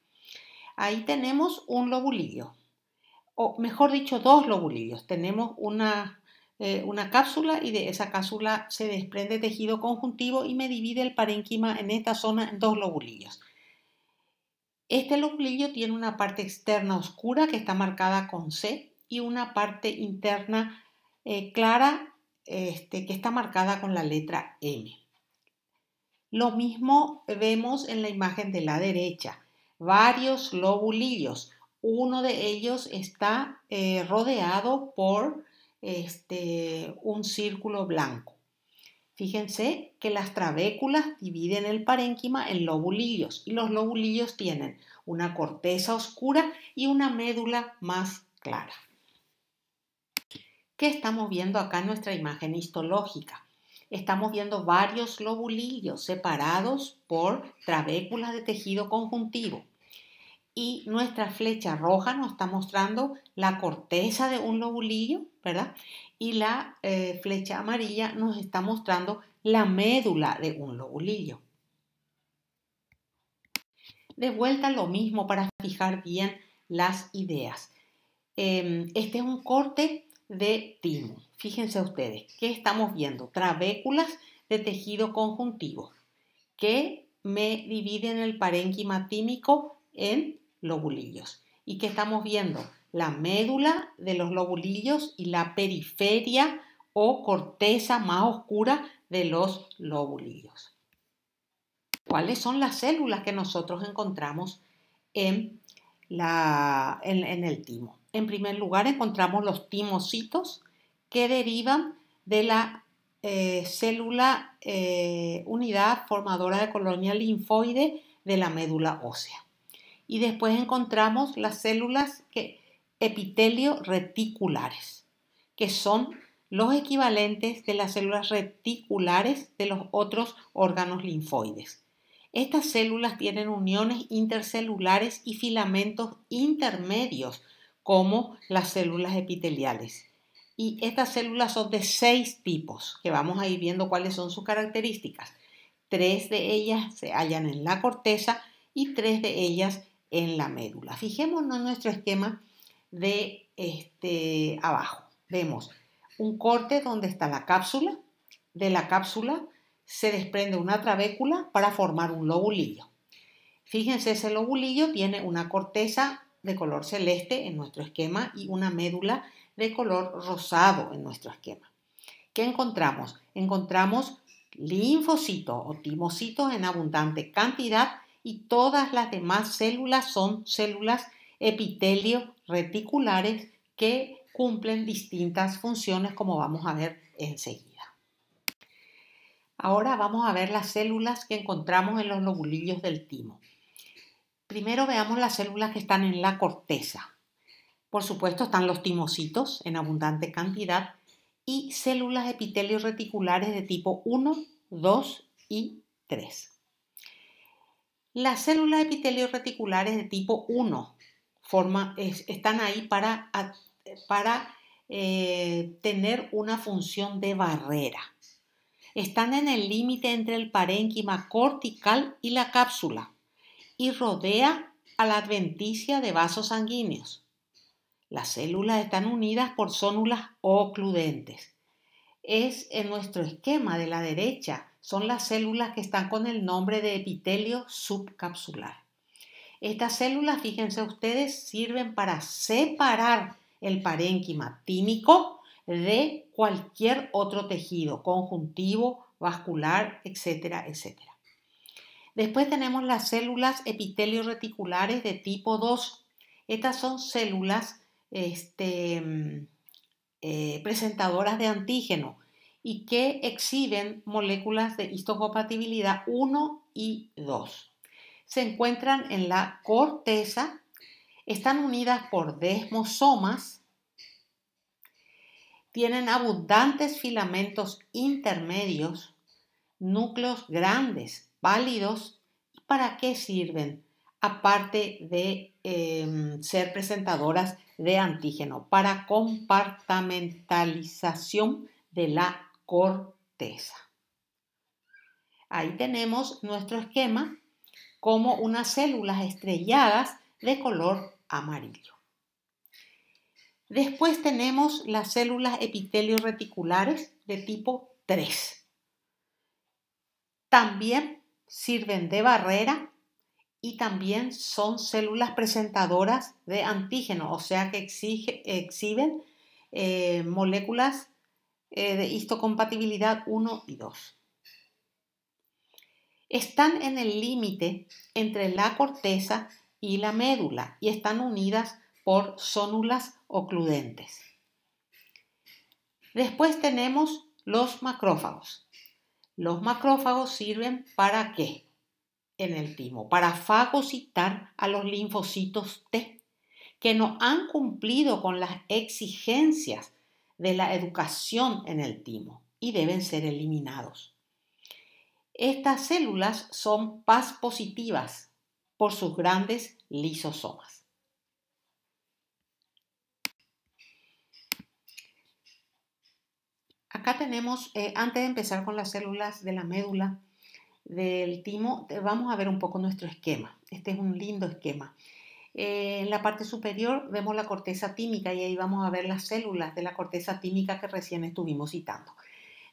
Ahí tenemos un lobulillo, o mejor dicho, dos lobulillos. Tenemos eh, una, cápsula y de esa cápsula se desprende tejido conjuntivo y me divide el parénquima en esta zona en dos lobulillos. Este lobulillo tiene una parte externa oscura que está marcada con C y una parte interna eh, clara este, que está marcada con la letra M. Lo mismo vemos en la imagen de la derecha, varios lobulillos. Uno de ellos está eh, rodeado por este, un círculo blanco. Fíjense que las trabéculas dividen el parénquima en lobulillos y los lobulillos tienen una corteza oscura y una médula más clara. ¿Qué estamos viendo acá en nuestra imagen histológica? Estamos viendo varios lobulillos separados por trabéculas de tejido conjuntivo. Y nuestra flecha roja nos está mostrando la corteza de un lobulillo, ¿verdad? Y la eh, flecha amarilla nos está mostrando la médula de un lobulillo. De vuelta lo mismo para fijar bien las ideas. Em, este es un corte de timo. Fíjense ustedes, ¿qué estamos viendo? Trabéculas de tejido conjuntivo que me dividen el parénquima tímico en lobulillos. ¿Y qué estamos viendo? La médula de los lobulillos y la periferia o corteza más oscura de los lobulillos. ¿Cuáles son las células que nosotros encontramos en, la, en el timo? en primer lugar encontramos los timocitos que derivan de la eh, célula eh, unidad formadora de colonia linfoide de la médula ósea. Y después encontramos las células que, epitelio reticulares, que son los equivalentes de las células reticulares de los otros órganos linfoides. Estas células tienen uniones intercelulares y filamentos intermedios como las células epiteliales. Y estas células son de seis tipos, que vamos a ir viendo cuáles son sus características. Tres de ellas se hallan en la corteza y tres de ellas en la médula. Fijémonos en nuestro esquema de este, abajo. Vemos un corte donde está la cápsula. De la cápsula se desprende una trabécula para formar un lobulillo. Fíjense, ese lobulillo tiene una corteza de color celeste en nuestro esquema y una médula de color rosado en nuestro esquema. ¿Qué encontramos? Encontramos linfocitos o timocitos en abundante cantidad y todas las demás células son células epitelio reticulares que cumplen distintas funciones como vamos a ver enseguida. Ahora vamos a ver las células que encontramos en los lobulillos del timo. Primero veamos las células que están en la corteza. Por supuesto están los timocitos en abundante cantidad y células epitelio reticulares de tipo 1, 2 y 3. Las células epitelio reticulares de tipo 1 están ahí para, eh, tener una función de barrera. Están en el límite entre el parénquima cortical y la cápsula y rodea a la adventicia de vasos sanguíneos. Las células están unidas por zónulas ocludentes. Es en nuestro esquema de la derecha, son las células que están con el nombre de epitelio subcapsular. Estas células, fíjense ustedes, sirven para separar el parénquima tímico de cualquier otro tejido, conjuntivo, vascular, etcétera, etcétera. Después tenemos las células epitelio-reticulares de tipo 2. Estas son células este, mm, eh, presentadoras de antígeno y que exhiben moléculas de histocompatibilidad 1 y 2. Se encuentran en la corteza, están unidas por desmosomas, tienen abundantes filamentos intermedios, núcleos grandes válidos y para qué sirven, aparte de em, ser presentadoras de antígeno, para compartamentalización de la corteza. Ahí tenemos nuestro esquema como unas células estrelladas de color amarillo. Después tenemos las células epitelio reticulares de tipo 3. También sirven de barrera y también son células presentadoras de antígeno, o sea que exhiben eh, moléculas eh, de histocompatibilidad 1 y 2. Están en el límite entre la corteza y la médula y están unidas por sónulas ocludentes. Después tenemos los macrófagos. Los macrófagos sirven para qué en el timo? Para fagocitar a los linfocitos T, que no han cumplido con las exigencias de la educación en el timo y deben ser eliminados. Estas células son PAS positivas por sus grandes lisosomas. Acá tenemos, eh, antes de empezar con las células de la médula del timo, vamos a ver un poco nuestro esquema. Este es un lindo esquema. Eh, en la parte superior vemos la corteza tímica y ahí vamos a ver las células de la corteza tímica que recién estuvimos citando.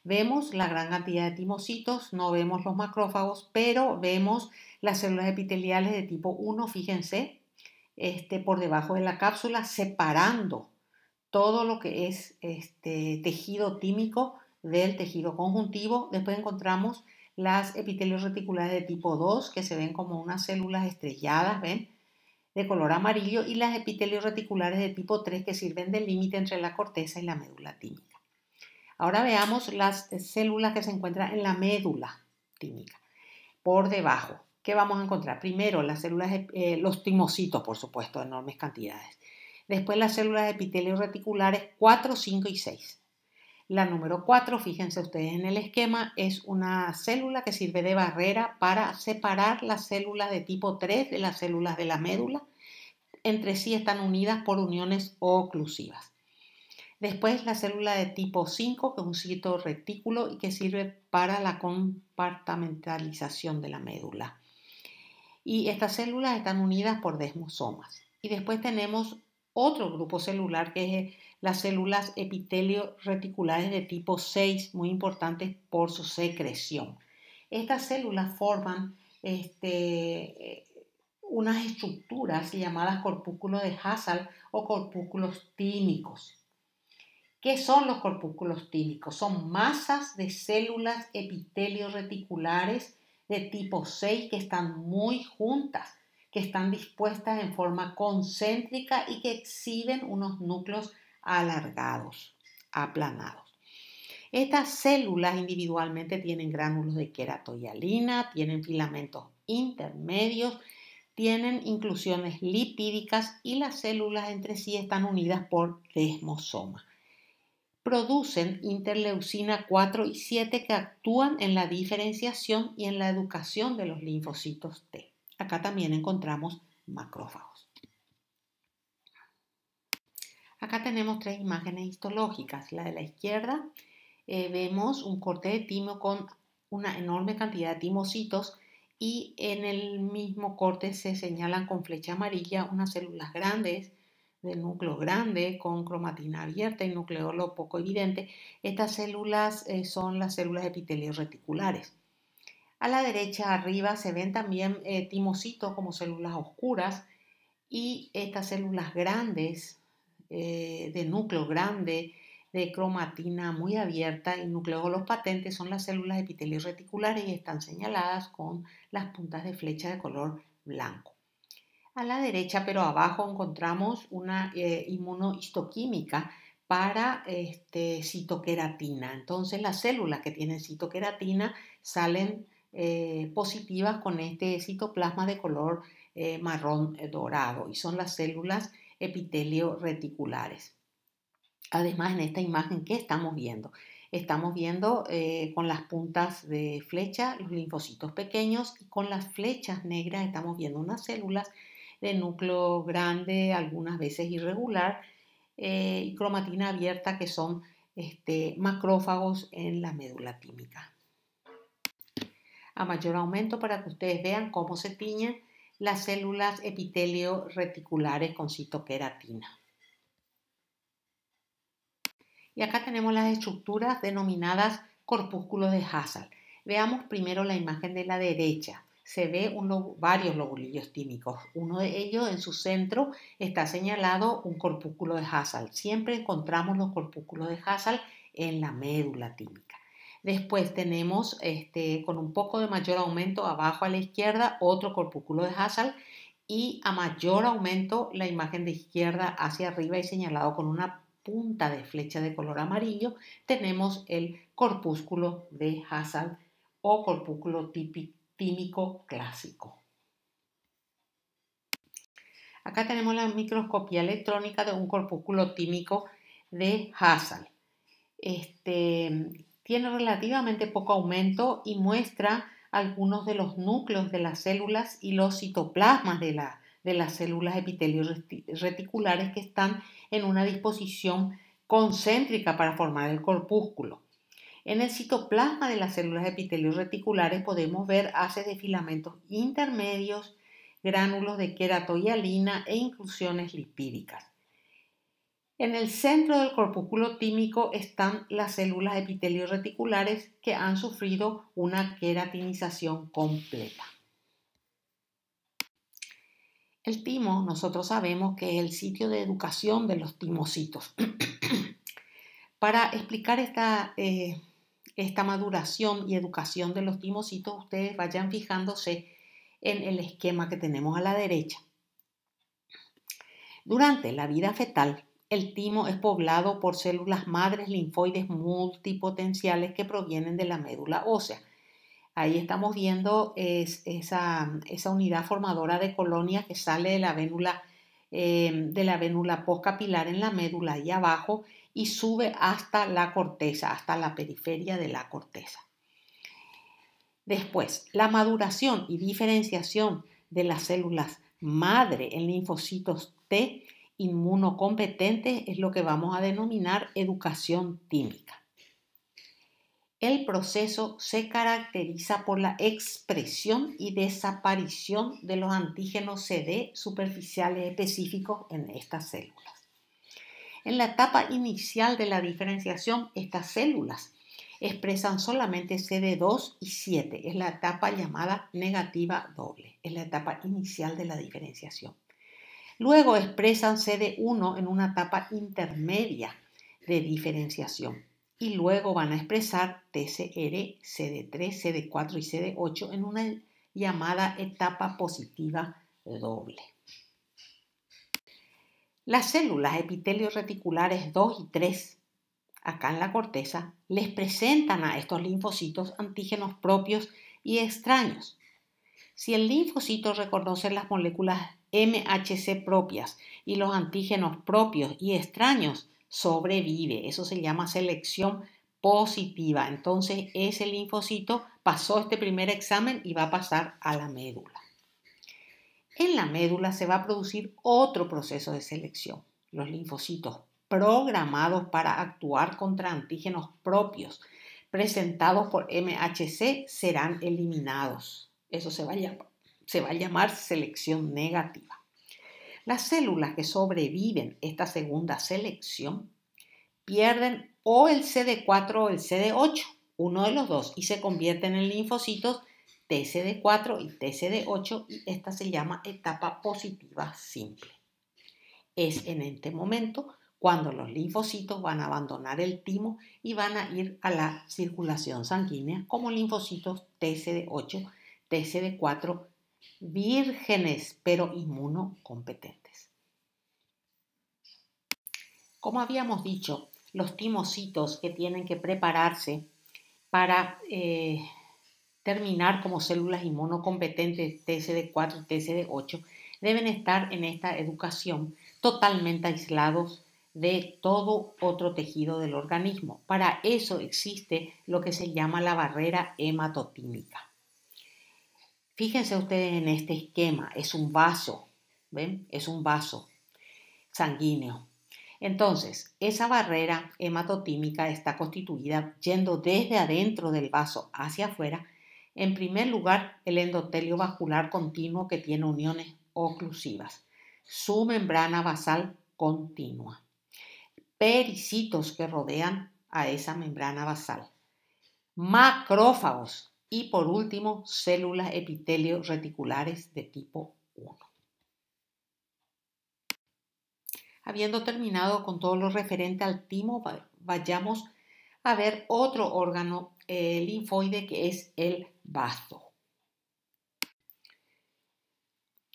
Vemos la gran cantidad de timocitos, no vemos los macrófagos, pero vemos las células epiteliales de tipo 1, fíjense, este, por debajo de la cápsula, separando todo lo que es este tejido tímico del tejido conjuntivo. Después encontramos las epitelios reticulares de tipo 2, que se ven como unas células estrelladas, ¿ven? De color amarillo, y las epitelios reticulares de tipo 3, que sirven de límite entre la corteza y la médula tímica. Ahora veamos las células que se encuentran en la médula tímica, por debajo. ¿Qué vamos a encontrar? Primero, las células, eh, los timocitos, por supuesto, enormes cantidades. Después las células epitelio reticulares 4, 5 y 6. La número 4, fíjense ustedes en el esquema, es una célula que sirve de barrera para separar las células de tipo 3 de las células de la médula. Entre sí están unidas por uniones oclusivas. Después la célula de tipo 5, que es un sitio retículo y que sirve para la compartamentalización de la médula. Y estas células están unidas por desmosomas. Y después tenemos otro grupo celular que es eh, las células epitelio reticulares de tipo 6, muy importantes por su secreción. Estas células forman este, eh, unas estructuras llamadas corpúsculos de Hassel o corpúsculos tímicos. ¿Qué son los corpúsculos tímicos? Son masas de células epitelio reticulares de tipo 6 que están muy juntas que están dispuestas en forma concéntrica y que exhiben unos núcleos alargados, aplanados. Estas células individualmente tienen gránulos de queratoyalina, tienen filamentos intermedios, tienen inclusiones lipídicas y las células entre sí están unidas por desmosoma. Producen interleucina 4 y 7 que actúan en la diferenciación y en la educación de los linfocitos T. Acá también encontramos macrófagos. Acá tenemos tres imágenes histológicas. La de la izquierda eh, vemos un corte de timo con una enorme cantidad de timocitos y en el mismo corte se señalan con flecha amarilla unas células grandes de núcleo grande con cromatina abierta y nucleolo poco evidente. Estas células eh, son las células epitelio reticulares. A la derecha arriba se ven también eh, timocitos como células oscuras y estas células grandes eh, de núcleo grande, de cromatina muy abierta y nucleolos patentes son las células epitelios reticulares y están señaladas con las puntas de flecha de color blanco. A la derecha, pero abajo, encontramos una eh, inmunohistoquímica para este, citoqueratina. Entonces, las células que tienen citoqueratina salen eh, positivas con este citoplasma de color eh, marrón eh, dorado y son las células epitelio reticulares. Además, en esta imagen, ¿qué estamos viendo? Estamos viendo con las puntas de flecha los linfocitos pequeños y con las flechas negras estamos viendo unas células de núcleo grande, algunas veces irregular, y cromatina abierta que son este, macrófagos en la médula tímica a mayor aumento para que ustedes vean cómo se tiñen las células epitelio reticulares con citoqueratina. Y acá tenemos las estructuras denominadas corpúsculos de Hassel. Veamos primero la imagen de la derecha. Se ve varios lobulillos tímicos. Uno de ellos, en su centro, está señalado un corpúsculo de Hassel. Siempre encontramos los corpúsculos de Hassel en la médula tímica. Después tenemos este, con un poco de mayor aumento abajo a la izquierda otro corpúsculo de Hassel y a mayor aumento la imagen de izquierda hacia arriba y señalado con una punta de flecha de color amarillo tenemos el corpúsculo de Hassel o corpúsculo tímico clásico. Acá tenemos la microscopía electrónica de un corpúsculo tímico de Hassel. Este, tiene relativamente poco aumento y muestra algunos de los núcleos de las células y los citoplasmas de, las células reticulares que están en una disposición concéntrica para formar el corpúsculo. En el citoplasma de las células reticulares podemos ver haces de filamentos intermedios, gránulos de queratoyalina e inclusiones lipídicas. En el centro del corpúsculo tímico están las células epitelio-reticulares que han sufrido una queratinización completa. El timo, nosotros sabemos que es el sitio de educación de los timocitos. Para explicar esta, eh, esta maduración y educación de los timocitos, ustedes vayan fijándose en el esquema que tenemos a la derecha. Durante la vida fetal, el timo es poblado por células madres linfoides multipotenciales que provienen de la médula ósea. Ahí estamos viendo esa, unidad formadora de colonia que sale de la vénula, eh, de la postcapilar en la médula y abajo y sube hasta la corteza, hasta la periferia de la corteza. Después, la maduración y diferenciación de las células madre en linfocitos T inmunocompetentes es lo que vamos a denominar educación tímica. El proceso se caracteriza por la expresión y desaparición de los antígenos CD superficiales específicos en estas células. En la etapa inicial de la diferenciación, estas células expresan solamente CD2 y 7, es la etapa llamada negativa doble, es la etapa inicial de la diferenciación. Luego expresan CD1 en una etapa intermedia de diferenciación y luego van a expresar TCR, CD3, CD4 y CD8 en una llamada etapa positiva doble. Las células epitelio reticulares 2 y 3, acá en la corteza, les presentan a estos linfocitos antígenos propios y extraños. Si el linfocito reconoce las moléculas MHC propias y los antígenos propios y extraños sobrevive. Eso se llama selección positiva. Entonces ese linfocito pasó este primer examen y va a pasar a la médula. En la médula se va a producir otro proceso de selección. Los linfocitos programados para actuar contra antígenos propios presentados por MHC serán eliminados. Eso se va a llamar se va a llamar selección negativa. Las células que sobreviven esta segunda selección pierden o el CD4 o el CD8, uno de los dos, y se convierten en linfocitos TCD4 y TCD8 y esta se llama etapa positiva simple. Es en este momento cuando los linfocitos van a abandonar el timo y van a ir a la circulación sanguínea como linfocitos TCD8, TCD4 vírgenes, pero inmunocompetentes. Como habíamos dicho, los timocitos que tienen que prepararse para eh, terminar como células inmunocompetentes TCD4 y TCD8 deben estar en esta educación totalmente aislados de todo otro tejido del organismo. Para eso existe lo que se llama la barrera hematotímica. Fíjense ustedes en este esquema, es un vaso, ¿ven? Es un vaso sanguíneo. Entonces, esa barrera hematotímica está constituida yendo desde adentro del vaso hacia afuera. En primer lugar, el endotelio vascular continuo que tiene uniones oclusivas, su membrana basal continua, pericitos que rodean a esa membrana basal, macrófagos y por último células epitelio reticulares de tipo 1. Habiendo terminado con todo lo referente al timo, vayamos a ver otro órgano linfoide que es el bazo.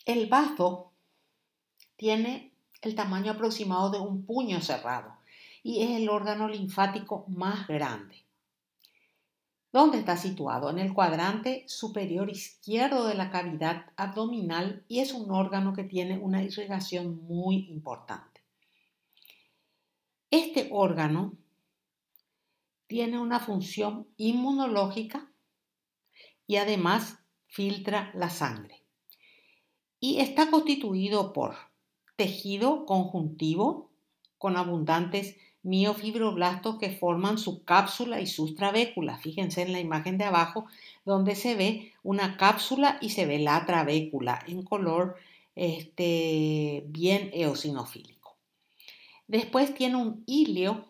El bazo tiene el tamaño aproximado de un puño cerrado y es el órgano linfático más grande. ¿Dónde está situado en el cuadrante superior izquierdo de la cavidad abdominal y es un órgano que tiene una irrigación muy importante. Este órgano tiene una función inmunológica y además filtra la sangre. Y está constituido por tejido conjuntivo con abundantes miofibroblastos que forman su cápsula y sus trabéculas. Fíjense en la imagen de abajo donde se ve una cápsula y se ve la trabécula en color este, bien eosinofílico. Después tiene un hilio,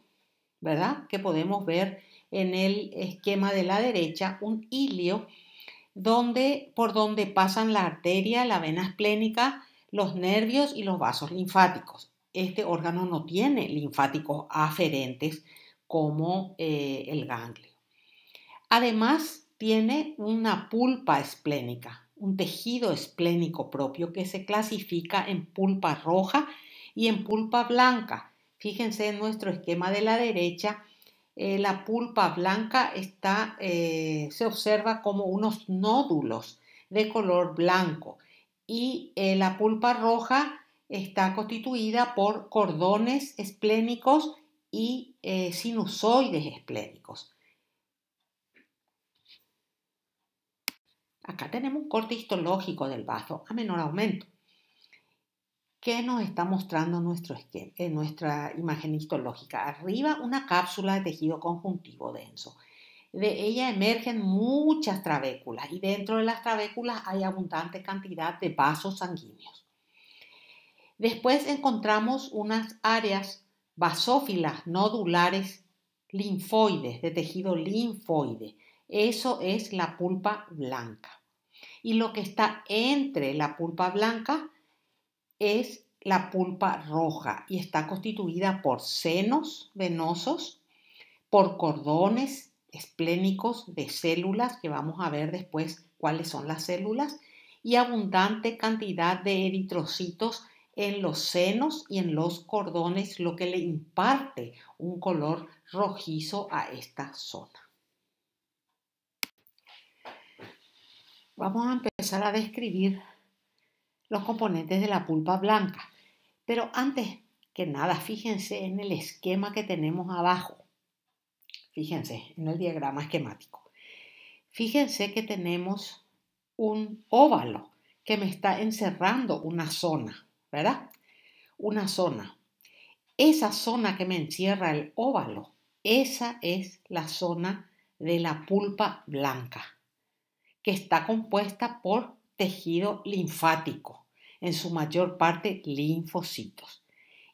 ¿verdad? Que podemos ver en el esquema de la derecha, un hilio donde, por donde pasan la arteria, la vena esplénica, los nervios y los vasos linfáticos este órgano no tiene linfáticos aferentes como eh, el ganglio. Además, tiene una pulpa esplénica, un tejido esplénico propio que se clasifica en pulpa roja y en pulpa blanca. Fíjense en nuestro esquema de la derecha, eh, la pulpa blanca está, eh, se observa como unos nódulos de color blanco y la pulpa roja está constituida por cordones esplénicos y eh, sinusoides esplénicos. Acá tenemos un corte histológico del vaso a menor aumento. ¿Qué nos está mostrando nuestro en eh, nuestra imagen histológica? Arriba una cápsula de tejido conjuntivo denso. De ella emergen muchas trabéculas y dentro de las trabéculas hay abundante cantidad de vasos sanguíneos. Después encontramos unas áreas basófilas nodulares linfoides, de tejido linfoide. Eso es la pulpa blanca. Y lo que está entre la pulpa blanca es la pulpa roja y está constituida por senos venosos, por cordones esplénicos de células, que vamos a ver después cuáles son las células, y abundante cantidad de eritrocitos en los senos y en los cordones, lo que le imparte un color rojizo a esta zona. Vamos a empezar a describir los componentes de la pulpa blanca. Pero antes que nada, fíjense en el esquema que tenemos abajo. Fíjense en el diagrama esquemático. Fíjense que tenemos un óvalo que me está encerrando una zona. ¿verdad? Una zona. Esa zona que me encierra el óvalo, esa es la zona de la pulpa blanca, que está compuesta por tejido linfático, en su mayor parte linfocitos.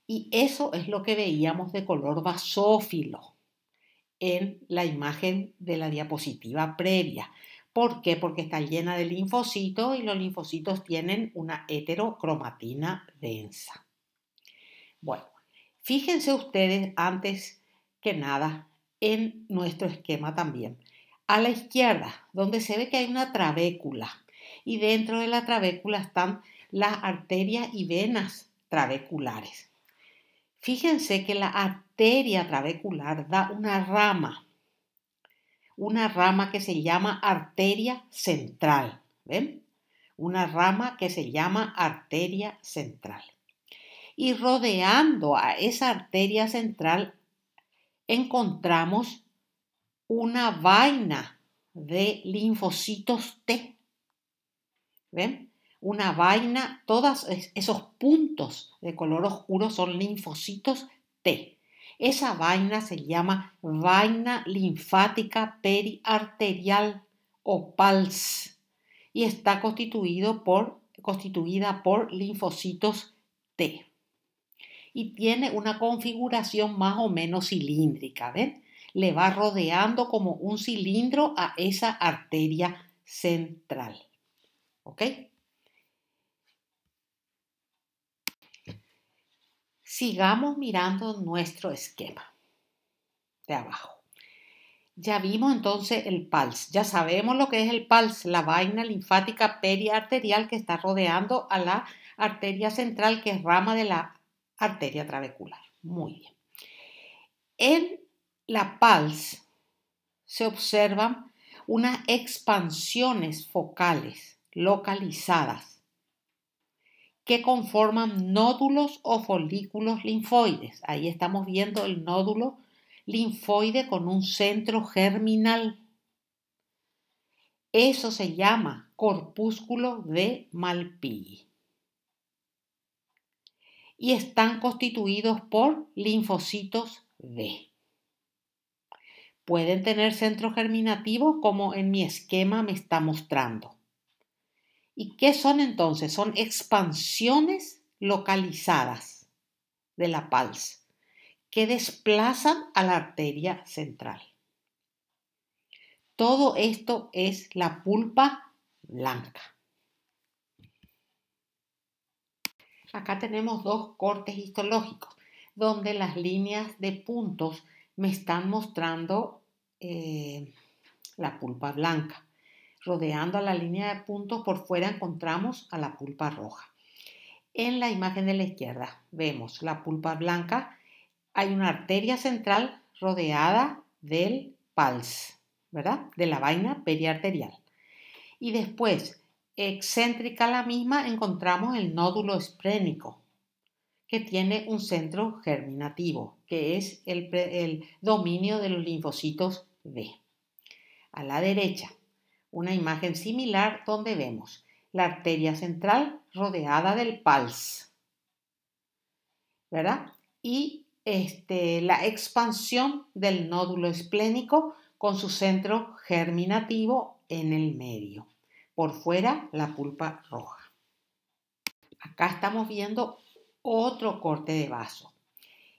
Y eso es lo que veíamos de color basófilo en la imagen de la diapositiva previa. ¿Por qué? Porque está llena de linfocitos y los linfocitos tienen una heterocromatina densa. Bueno, fíjense ustedes antes que nada en nuestro esquema también. A la izquierda, donde se ve que hay una trabécula y dentro de la trabécula están las arterias y venas trabeculares. Fíjense que la arteria trabecular da una rama una rama que se llama arteria central. ¿Ven? Una rama que se llama arteria central. Y rodeando a esa arteria central encontramos una vaina de linfocitos T. ¿Ven? Una vaina, todos esos puntos de color oscuro son linfocitos T. Esa vaina se llama vaina linfática periarterial o PALS y está constituido por, constituida por linfocitos T. Y tiene una configuración más o menos cilíndrica, ¿ven? Le va rodeando como un cilindro a esa arteria central. ¿Ok? Sigamos mirando nuestro esquema de abajo. Ya vimos entonces el PALS, ya sabemos lo que es el PALS, la vaina linfática arterial que está rodeando a la arteria central que es rama de la arteria trabecular. Muy bien. En la PALS se observan unas expansiones focales localizadas que conforman nódulos o folículos linfoides. Ahí estamos viendo el nódulo linfoide con un centro germinal. Eso se llama corpúsculo de Malpighi. Y están constituidos por linfocitos B. Pueden tener centro germinativo como en mi esquema me está mostrando. ¿Y qué son entonces? Son expansiones localizadas de la pals que desplazan a la arteria central. Todo esto es la pulpa blanca. Acá tenemos dos cortes histológicos donde las líneas de puntos me están mostrando eh, la pulpa blanca. Rodeando a la línea de puntos por fuera encontramos a la pulpa roja. En la imagen de la izquierda vemos la pulpa blanca. Hay una arteria central rodeada del pals, ¿verdad? De la vaina periarterial. Y después, excéntrica la misma, encontramos el nódulo esprénico, que tiene un centro germinativo, que es el, el dominio de los linfocitos B. A la derecha, una imagen similar donde vemos la arteria central rodeada del pals, ¿verdad? Y este, la expansión del nódulo esplénico con su centro germinativo en el medio. Por fuera, la pulpa roja. Acá estamos viendo otro corte de vaso.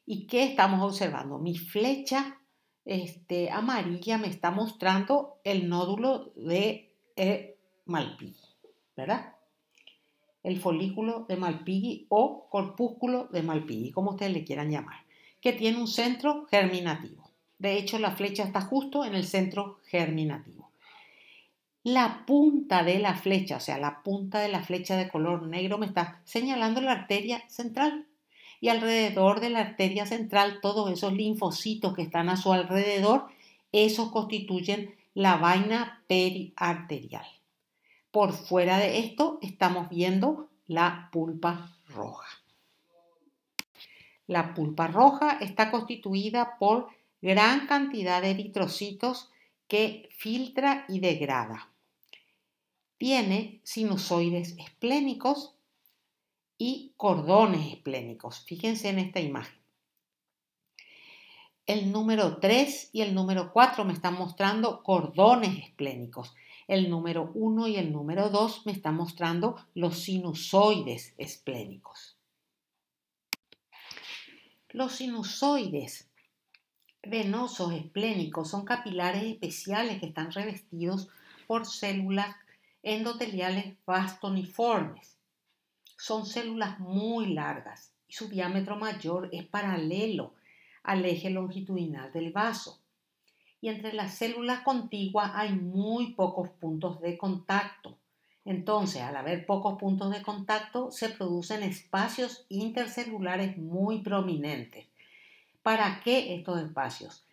¿Y qué estamos observando? Mi flecha este, amarilla me está mostrando el nódulo de eh, Malpighi, ¿verdad? El folículo de Malpighi o corpúsculo de Malpighi, como ustedes le quieran llamar, que tiene un centro germinativo. De hecho, la flecha está justo en el centro germinativo. La punta de la flecha, o sea, la punta de la flecha de color negro me está señalando la arteria central y alrededor de la arteria central, todos esos linfocitos que están a su alrededor, esos constituyen la vaina periarterial. Por fuera de esto estamos viendo la pulpa roja. La pulpa roja está constituida por gran cantidad de eritrocitos que filtra y degrada. Tiene sinusoides esplénicos y cordones esplénicos. Fíjense en esta imagen. El número 3 y el número 4 me están mostrando cordones esplénicos. El número 1 y el número 2 me están mostrando los sinusoides esplénicos. Los sinusoides venosos esplénicos son capilares especiales que están revestidos por células endoteliales bastoniformes. Son células muy largas y su diámetro mayor es paralelo al eje longitudinal del vaso. Y entre las células contiguas hay muy pocos puntos de contacto. Entonces, al haber pocos puntos de contacto, se producen espacios intercelulares muy prominentes. ¿Para qué estos espacios?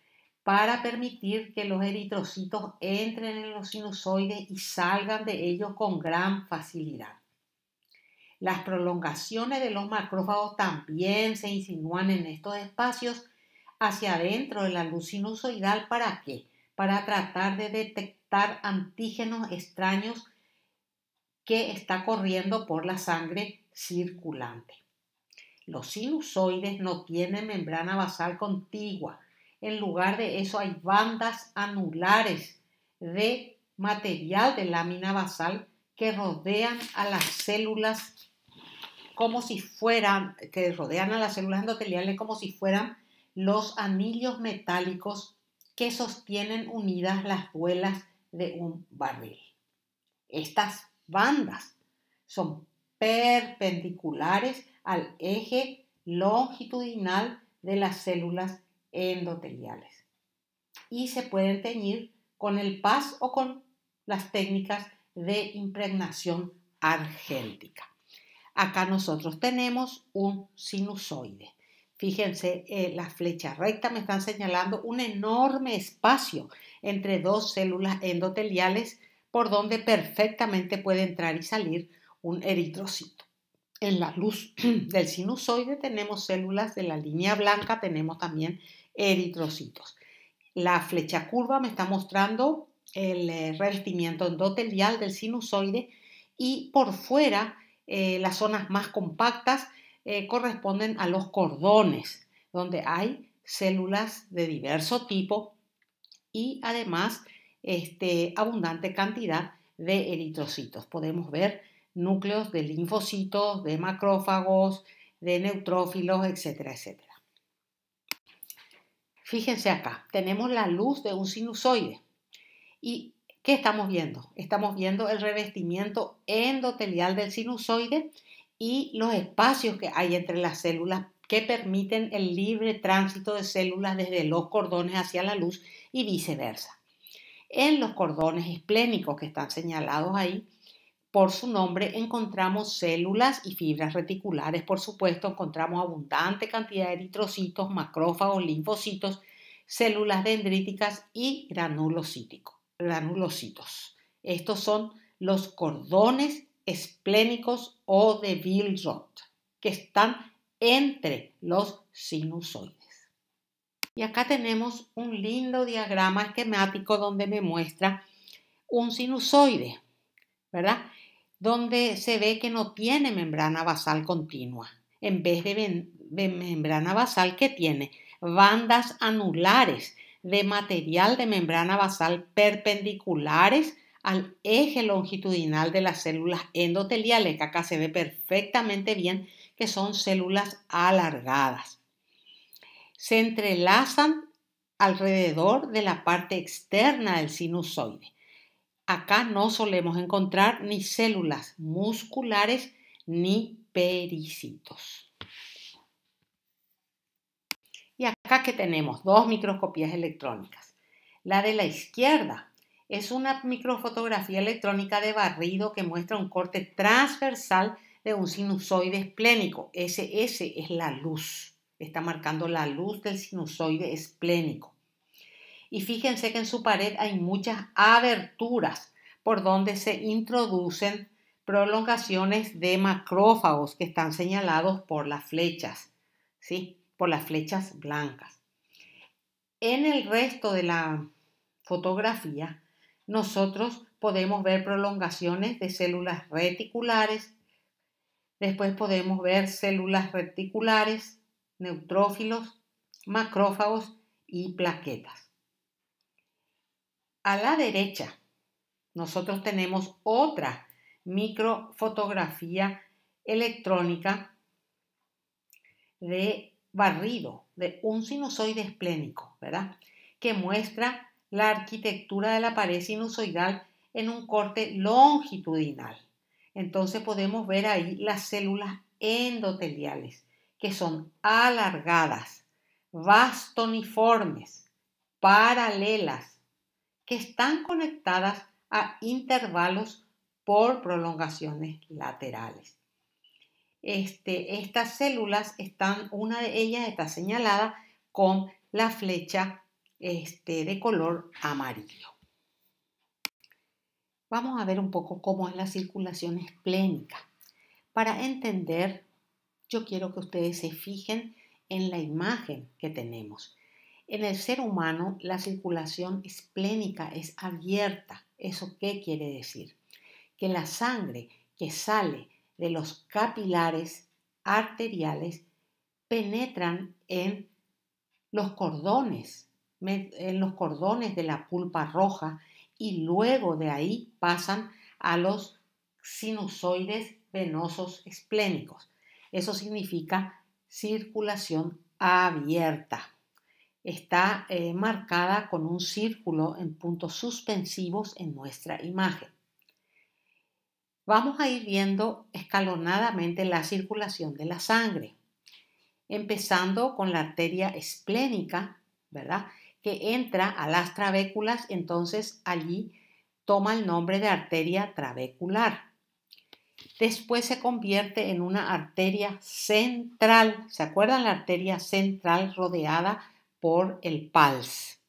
Para permitir que los eritrocitos entren en los sinusoides y salgan de ellos con gran facilidad. Las prolongaciones de los macrófagos también se insinúan en estos espacios hacia adentro de la luz sinusoidal. ¿Para qué? Para tratar de detectar antígenos extraños que está corriendo por la sangre circulante. Los sinusoides no tienen membrana basal contigua. En lugar de eso hay bandas anulares de material de lámina basal que rodean a las células como si fueran, que rodean a las células endoteliales como si fueran los anillos metálicos que sostienen unidas las duelas de un barril. Estas bandas son perpendiculares al eje longitudinal de las células endoteliales y se pueden teñir con el PAS o con las técnicas de impregnación argéntica. Acá nosotros tenemos un sinusoide. Fíjense, eh, la flecha recta me están señalando un enorme espacio entre dos células endoteliales por donde perfectamente puede entrar y salir un eritrocito. En la luz del sinusoide tenemos células de la línea blanca, tenemos también eritrocitos. La flecha curva me está mostrando el eh, revestimiento endotelial del sinusoide y por fuera eh, las zonas más compactas eh, corresponden a los cordones, donde hay células de diverso tipo y además este, abundante cantidad de eritrocitos. Podemos ver núcleos de linfocitos, de macrófagos, de neutrófilos, etcétera, etcétera. Fíjense acá, tenemos la luz de un sinusoide y ¿Qué estamos viendo? Estamos viendo el revestimiento endotelial del sinusoide y los espacios que hay entre las células que permiten el libre tránsito de células desde los cordones hacia la luz y viceversa. En los cordones esplénicos que están señalados ahí, por su nombre encontramos células y fibras reticulares, por supuesto, encontramos abundante cantidad de eritrocitos, macrófagos, linfocitos, células dendríticas y granulocíticos granulositos. Estos son los cordones esplénicos o de Billroth, que están entre los sinusoides. Y acá tenemos un lindo diagrama esquemático donde me muestra un sinusoide, ¿verdad? Donde se ve que no tiene membrana basal continua, en vez de membrana basal que tiene bandas anulares de material de membrana basal perpendiculares al eje longitudinal de las células endoteliales, que acá se ve perfectamente bien que son células alargadas. Se entrelazan alrededor de la parte externa del sinusoide. Acá no solemos encontrar ni células musculares ni pericitos. Acá que tenemos dos microscopías electrónicas. La de la izquierda es una microfotografía electrónica de barrido que muestra un corte transversal de un sinusoide esplénico. Ese, es la luz. Está marcando la luz del sinusoide esplénico. Y fíjense que en su pared hay muchas aberturas por donde se introducen prolongaciones de macrófagos que están señalados por las flechas. ¿sí? por las flechas blancas. En el resto de la fotografía, nosotros podemos ver prolongaciones de células reticulares, después podemos ver células reticulares, neutrófilos, macrófagos y plaquetas. A la derecha, nosotros tenemos otra microfotografía electrónica de barrido de un sinusoide esplénico, ¿verdad? Que muestra la arquitectura de la pared sinusoidal en un corte longitudinal. Entonces podemos ver ahí las células endoteliales, que son alargadas, bastoniformes, paralelas, que están conectadas a intervalos por prolongaciones laterales este, estas células están, una de ellas está señalada con la flecha este, de color amarillo. Vamos a ver un poco cómo es la circulación esplénica. Para entender, yo quiero que ustedes se fijen en la imagen que tenemos. En el ser humano, la circulación esplénica es abierta. ¿Eso qué quiere decir? Que la sangre que sale de los capilares arteriales penetran en los cordones, en los cordones de la pulpa roja y luego de ahí pasan a los sinusoides venosos esplénicos. Eso significa circulación abierta. Está eh, marcada con un círculo en puntos suspensivos en nuestra imagen. Vamos a ir viendo escalonadamente la circulación de la sangre, empezando con la arteria esplénica, ¿verdad? Que entra a las trabéculas, entonces allí toma el nombre de arteria trabecular. Después se convierte en una arteria central, ¿se acuerdan la arteria central rodeada por el pals?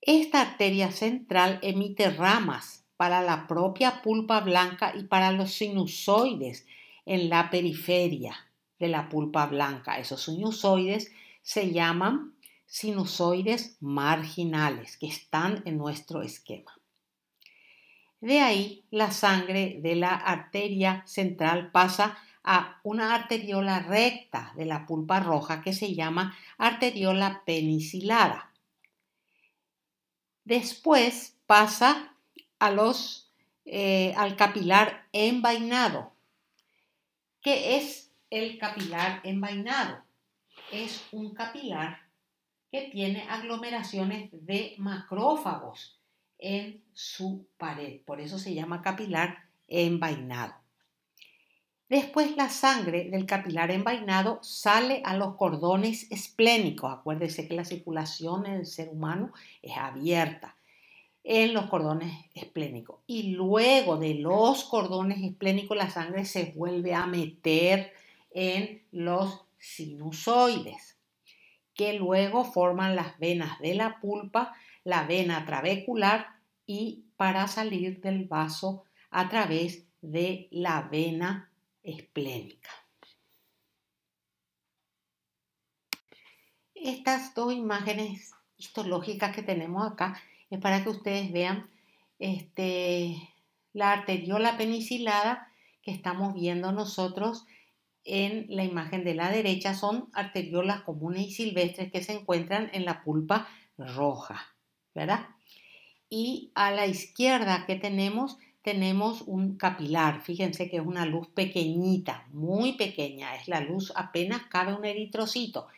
Esta arteria central emite ramas para la propia pulpa blanca y para los sinusoides en la periferia de la pulpa blanca. Esos sinusoides se llaman sinusoides marginales que están en nuestro esquema. De ahí la sangre de la arteria central pasa a una arteriola recta de la pulpa roja que se llama arteriola penicilada. Después pasa los, eh, al capilar envainado. ¿Qué es el capilar envainado? Es un capilar que tiene aglomeraciones de macrófagos en su pared. Por eso se llama capilar envainado. Después la sangre del capilar envainado sale a los cordones esplénicos. Acuérdese que la circulación en el ser humano es abierta en los cordones esplénicos. Y luego de los cordones esplénicos la sangre se vuelve a meter en los sinusoides, que luego forman las venas de la pulpa, la vena trabecular y para salir del vaso a través de la vena esplénica. Estas dos imágenes histológicas que tenemos acá es para que ustedes vean este, la arteriola penicilada que estamos viendo nosotros en la imagen de la derecha. Son arteriolas comunes y silvestres que se encuentran en la pulpa roja, ¿verdad? Y a la izquierda que tenemos, tenemos un capilar. Fíjense que es una luz pequeñita, muy pequeña. Es la luz apenas cabe un eritrocito.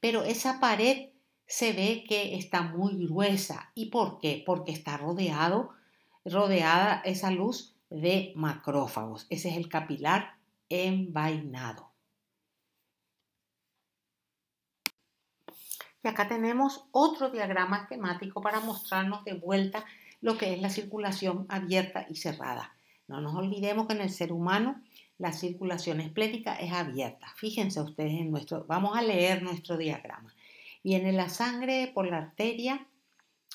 Pero esa pared se ve que está muy gruesa. ¿Y por qué? Porque está rodeado, rodeada esa luz de macrófagos. Ese es el capilar envainado. Y acá tenemos otro diagrama esquemático para mostrarnos de vuelta lo que es la circulación abierta y cerrada. No nos olvidemos que en el ser humano la circulación esplética es abierta. Fíjense ustedes en nuestro, vamos a leer nuestro diagrama. Viene la sangre por la arteria,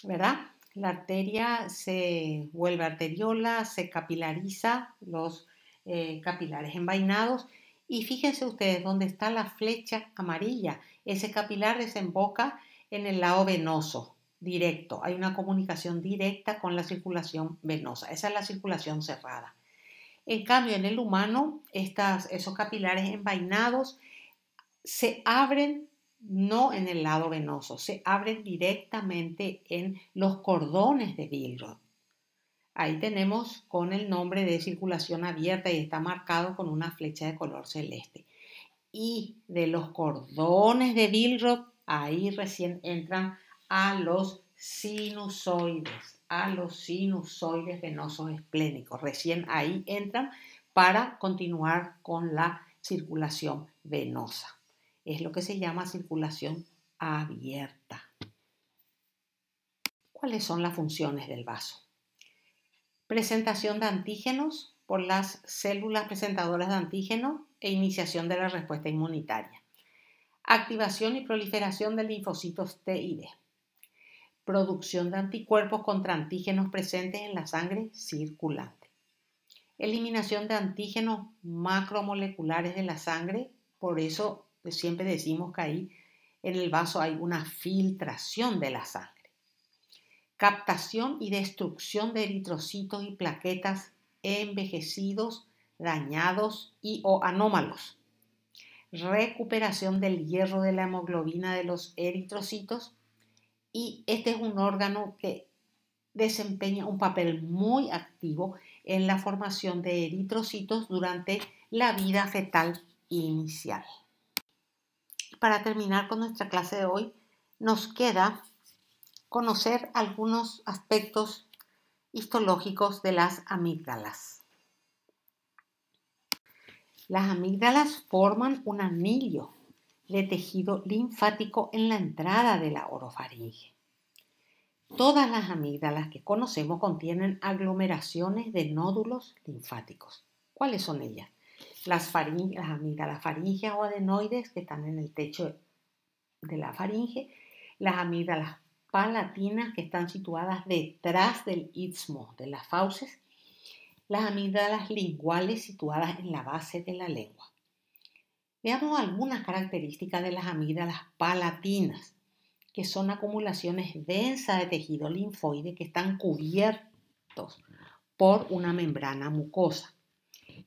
¿verdad? La arteria se vuelve arteriola, se capilariza los eh, capilares envainados. Y fíjense ustedes dónde está la flecha amarilla. Ese capilar desemboca en el lado venoso, directo. Hay una comunicación directa con la circulación venosa. Esa es la circulación cerrada. En cambio, en el humano, esos capilares envainados se abren no en el lado venoso, se abren directamente en los cordones de Billroth. Ahí tenemos con el nombre de circulación abierta y está marcado con una flecha de color celeste. Y de los cordones de Billroth, ahí recién entran a los sinusoides, a los sinusoides venosos esplénicos. Recién ahí entran para continuar con la circulación venosa. Es lo que se llama circulación abierta. ¿Cuáles son las funciones del vaso? Presentación de antígenos por las células presentadoras de antígenos e iniciación de la respuesta inmunitaria. Activación y proliferación de linfocitos T y B. Producción de anticuerpos contra antígenos presentes en la sangre circulante. Eliminación de antígenos macromoleculares de la sangre, por eso siempre decimos que ahí en el vaso hay una filtración de la sangre. Captación y destrucción de eritrocitos y plaquetas envejecidos, dañados y o anómalos. Recuperación del hierro de la hemoglobina de los eritrocitos. Y este es un órgano que desempeña un papel muy activo en la formación de eritrocitos durante la vida fetal inicial para terminar con nuestra clase de hoy, nos queda conocer algunos aspectos histológicos de las amígdalas. Las amígdalas forman un anillo de tejido linfático en la entrada de la orofaringe. Todas las amígdalas que conocemos contienen aglomeraciones de nódulos linfáticos. ¿Cuáles son ellas? las amígdalas las o adenoides que están en el techo de la faringe, las amígdalas palatinas que están situadas detrás del istmo de las fauces, las amígdalas linguales situadas en la base de la lengua. Veamos algunas características de las amígdalas palatinas, que son acumulaciones densas de tejido linfoide que están cubiertos por una membrana mucosa.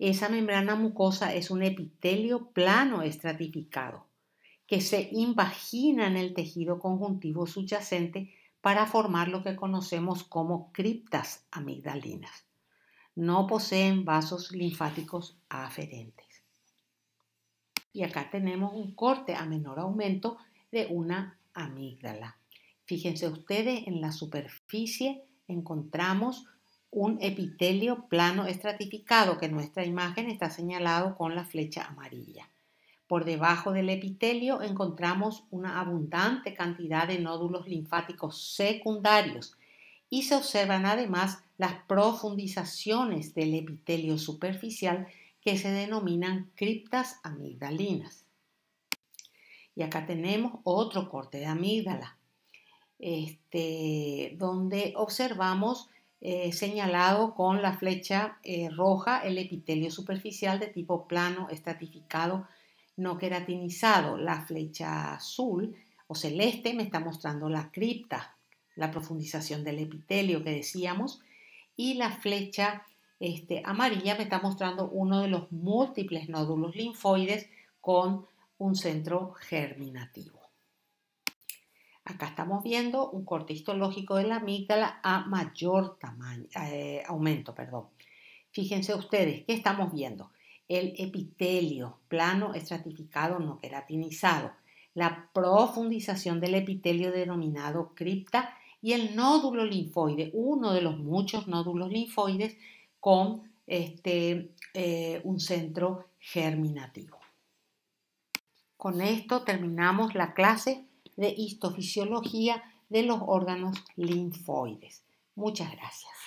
Esa membrana mucosa es un epitelio plano estratificado que se invagina en el tejido conjuntivo subyacente para formar lo que conocemos como criptas amigdalinas. No poseen vasos linfáticos aferentes. Y acá tenemos un corte a menor aumento de una amígdala. Fíjense ustedes, en la superficie encontramos un epitelio plano estratificado que en nuestra imagen está señalado con la flecha amarilla. Por debajo del epitelio encontramos una abundante cantidad de nódulos linfáticos secundarios y se observan además las profundizaciones del epitelio superficial que se denominan criptas amigdalinas. Y acá tenemos otro corte de amígdala, este, donde observamos eh, señalado con la flecha eh, roja el epitelio superficial de tipo plano, estratificado, no queratinizado. La flecha azul o celeste me está mostrando la cripta, la profundización del epitelio que decíamos, y la flecha este, amarilla me está mostrando uno de los múltiples nódulos linfoides con un centro germinativo. Acá estamos viendo un corte histológico de la amígdala a mayor tamaño, eh, aumento. Perdón. Fíjense ustedes, ¿qué estamos viendo? El epitelio plano estratificado no queratinizado, la profundización del epitelio denominado cripta y el nódulo linfoide, uno de los muchos nódulos linfoides con este, eh, un centro germinativo. Con esto terminamos la clase de histofisiología de los órganos linfoides. Muchas gracias.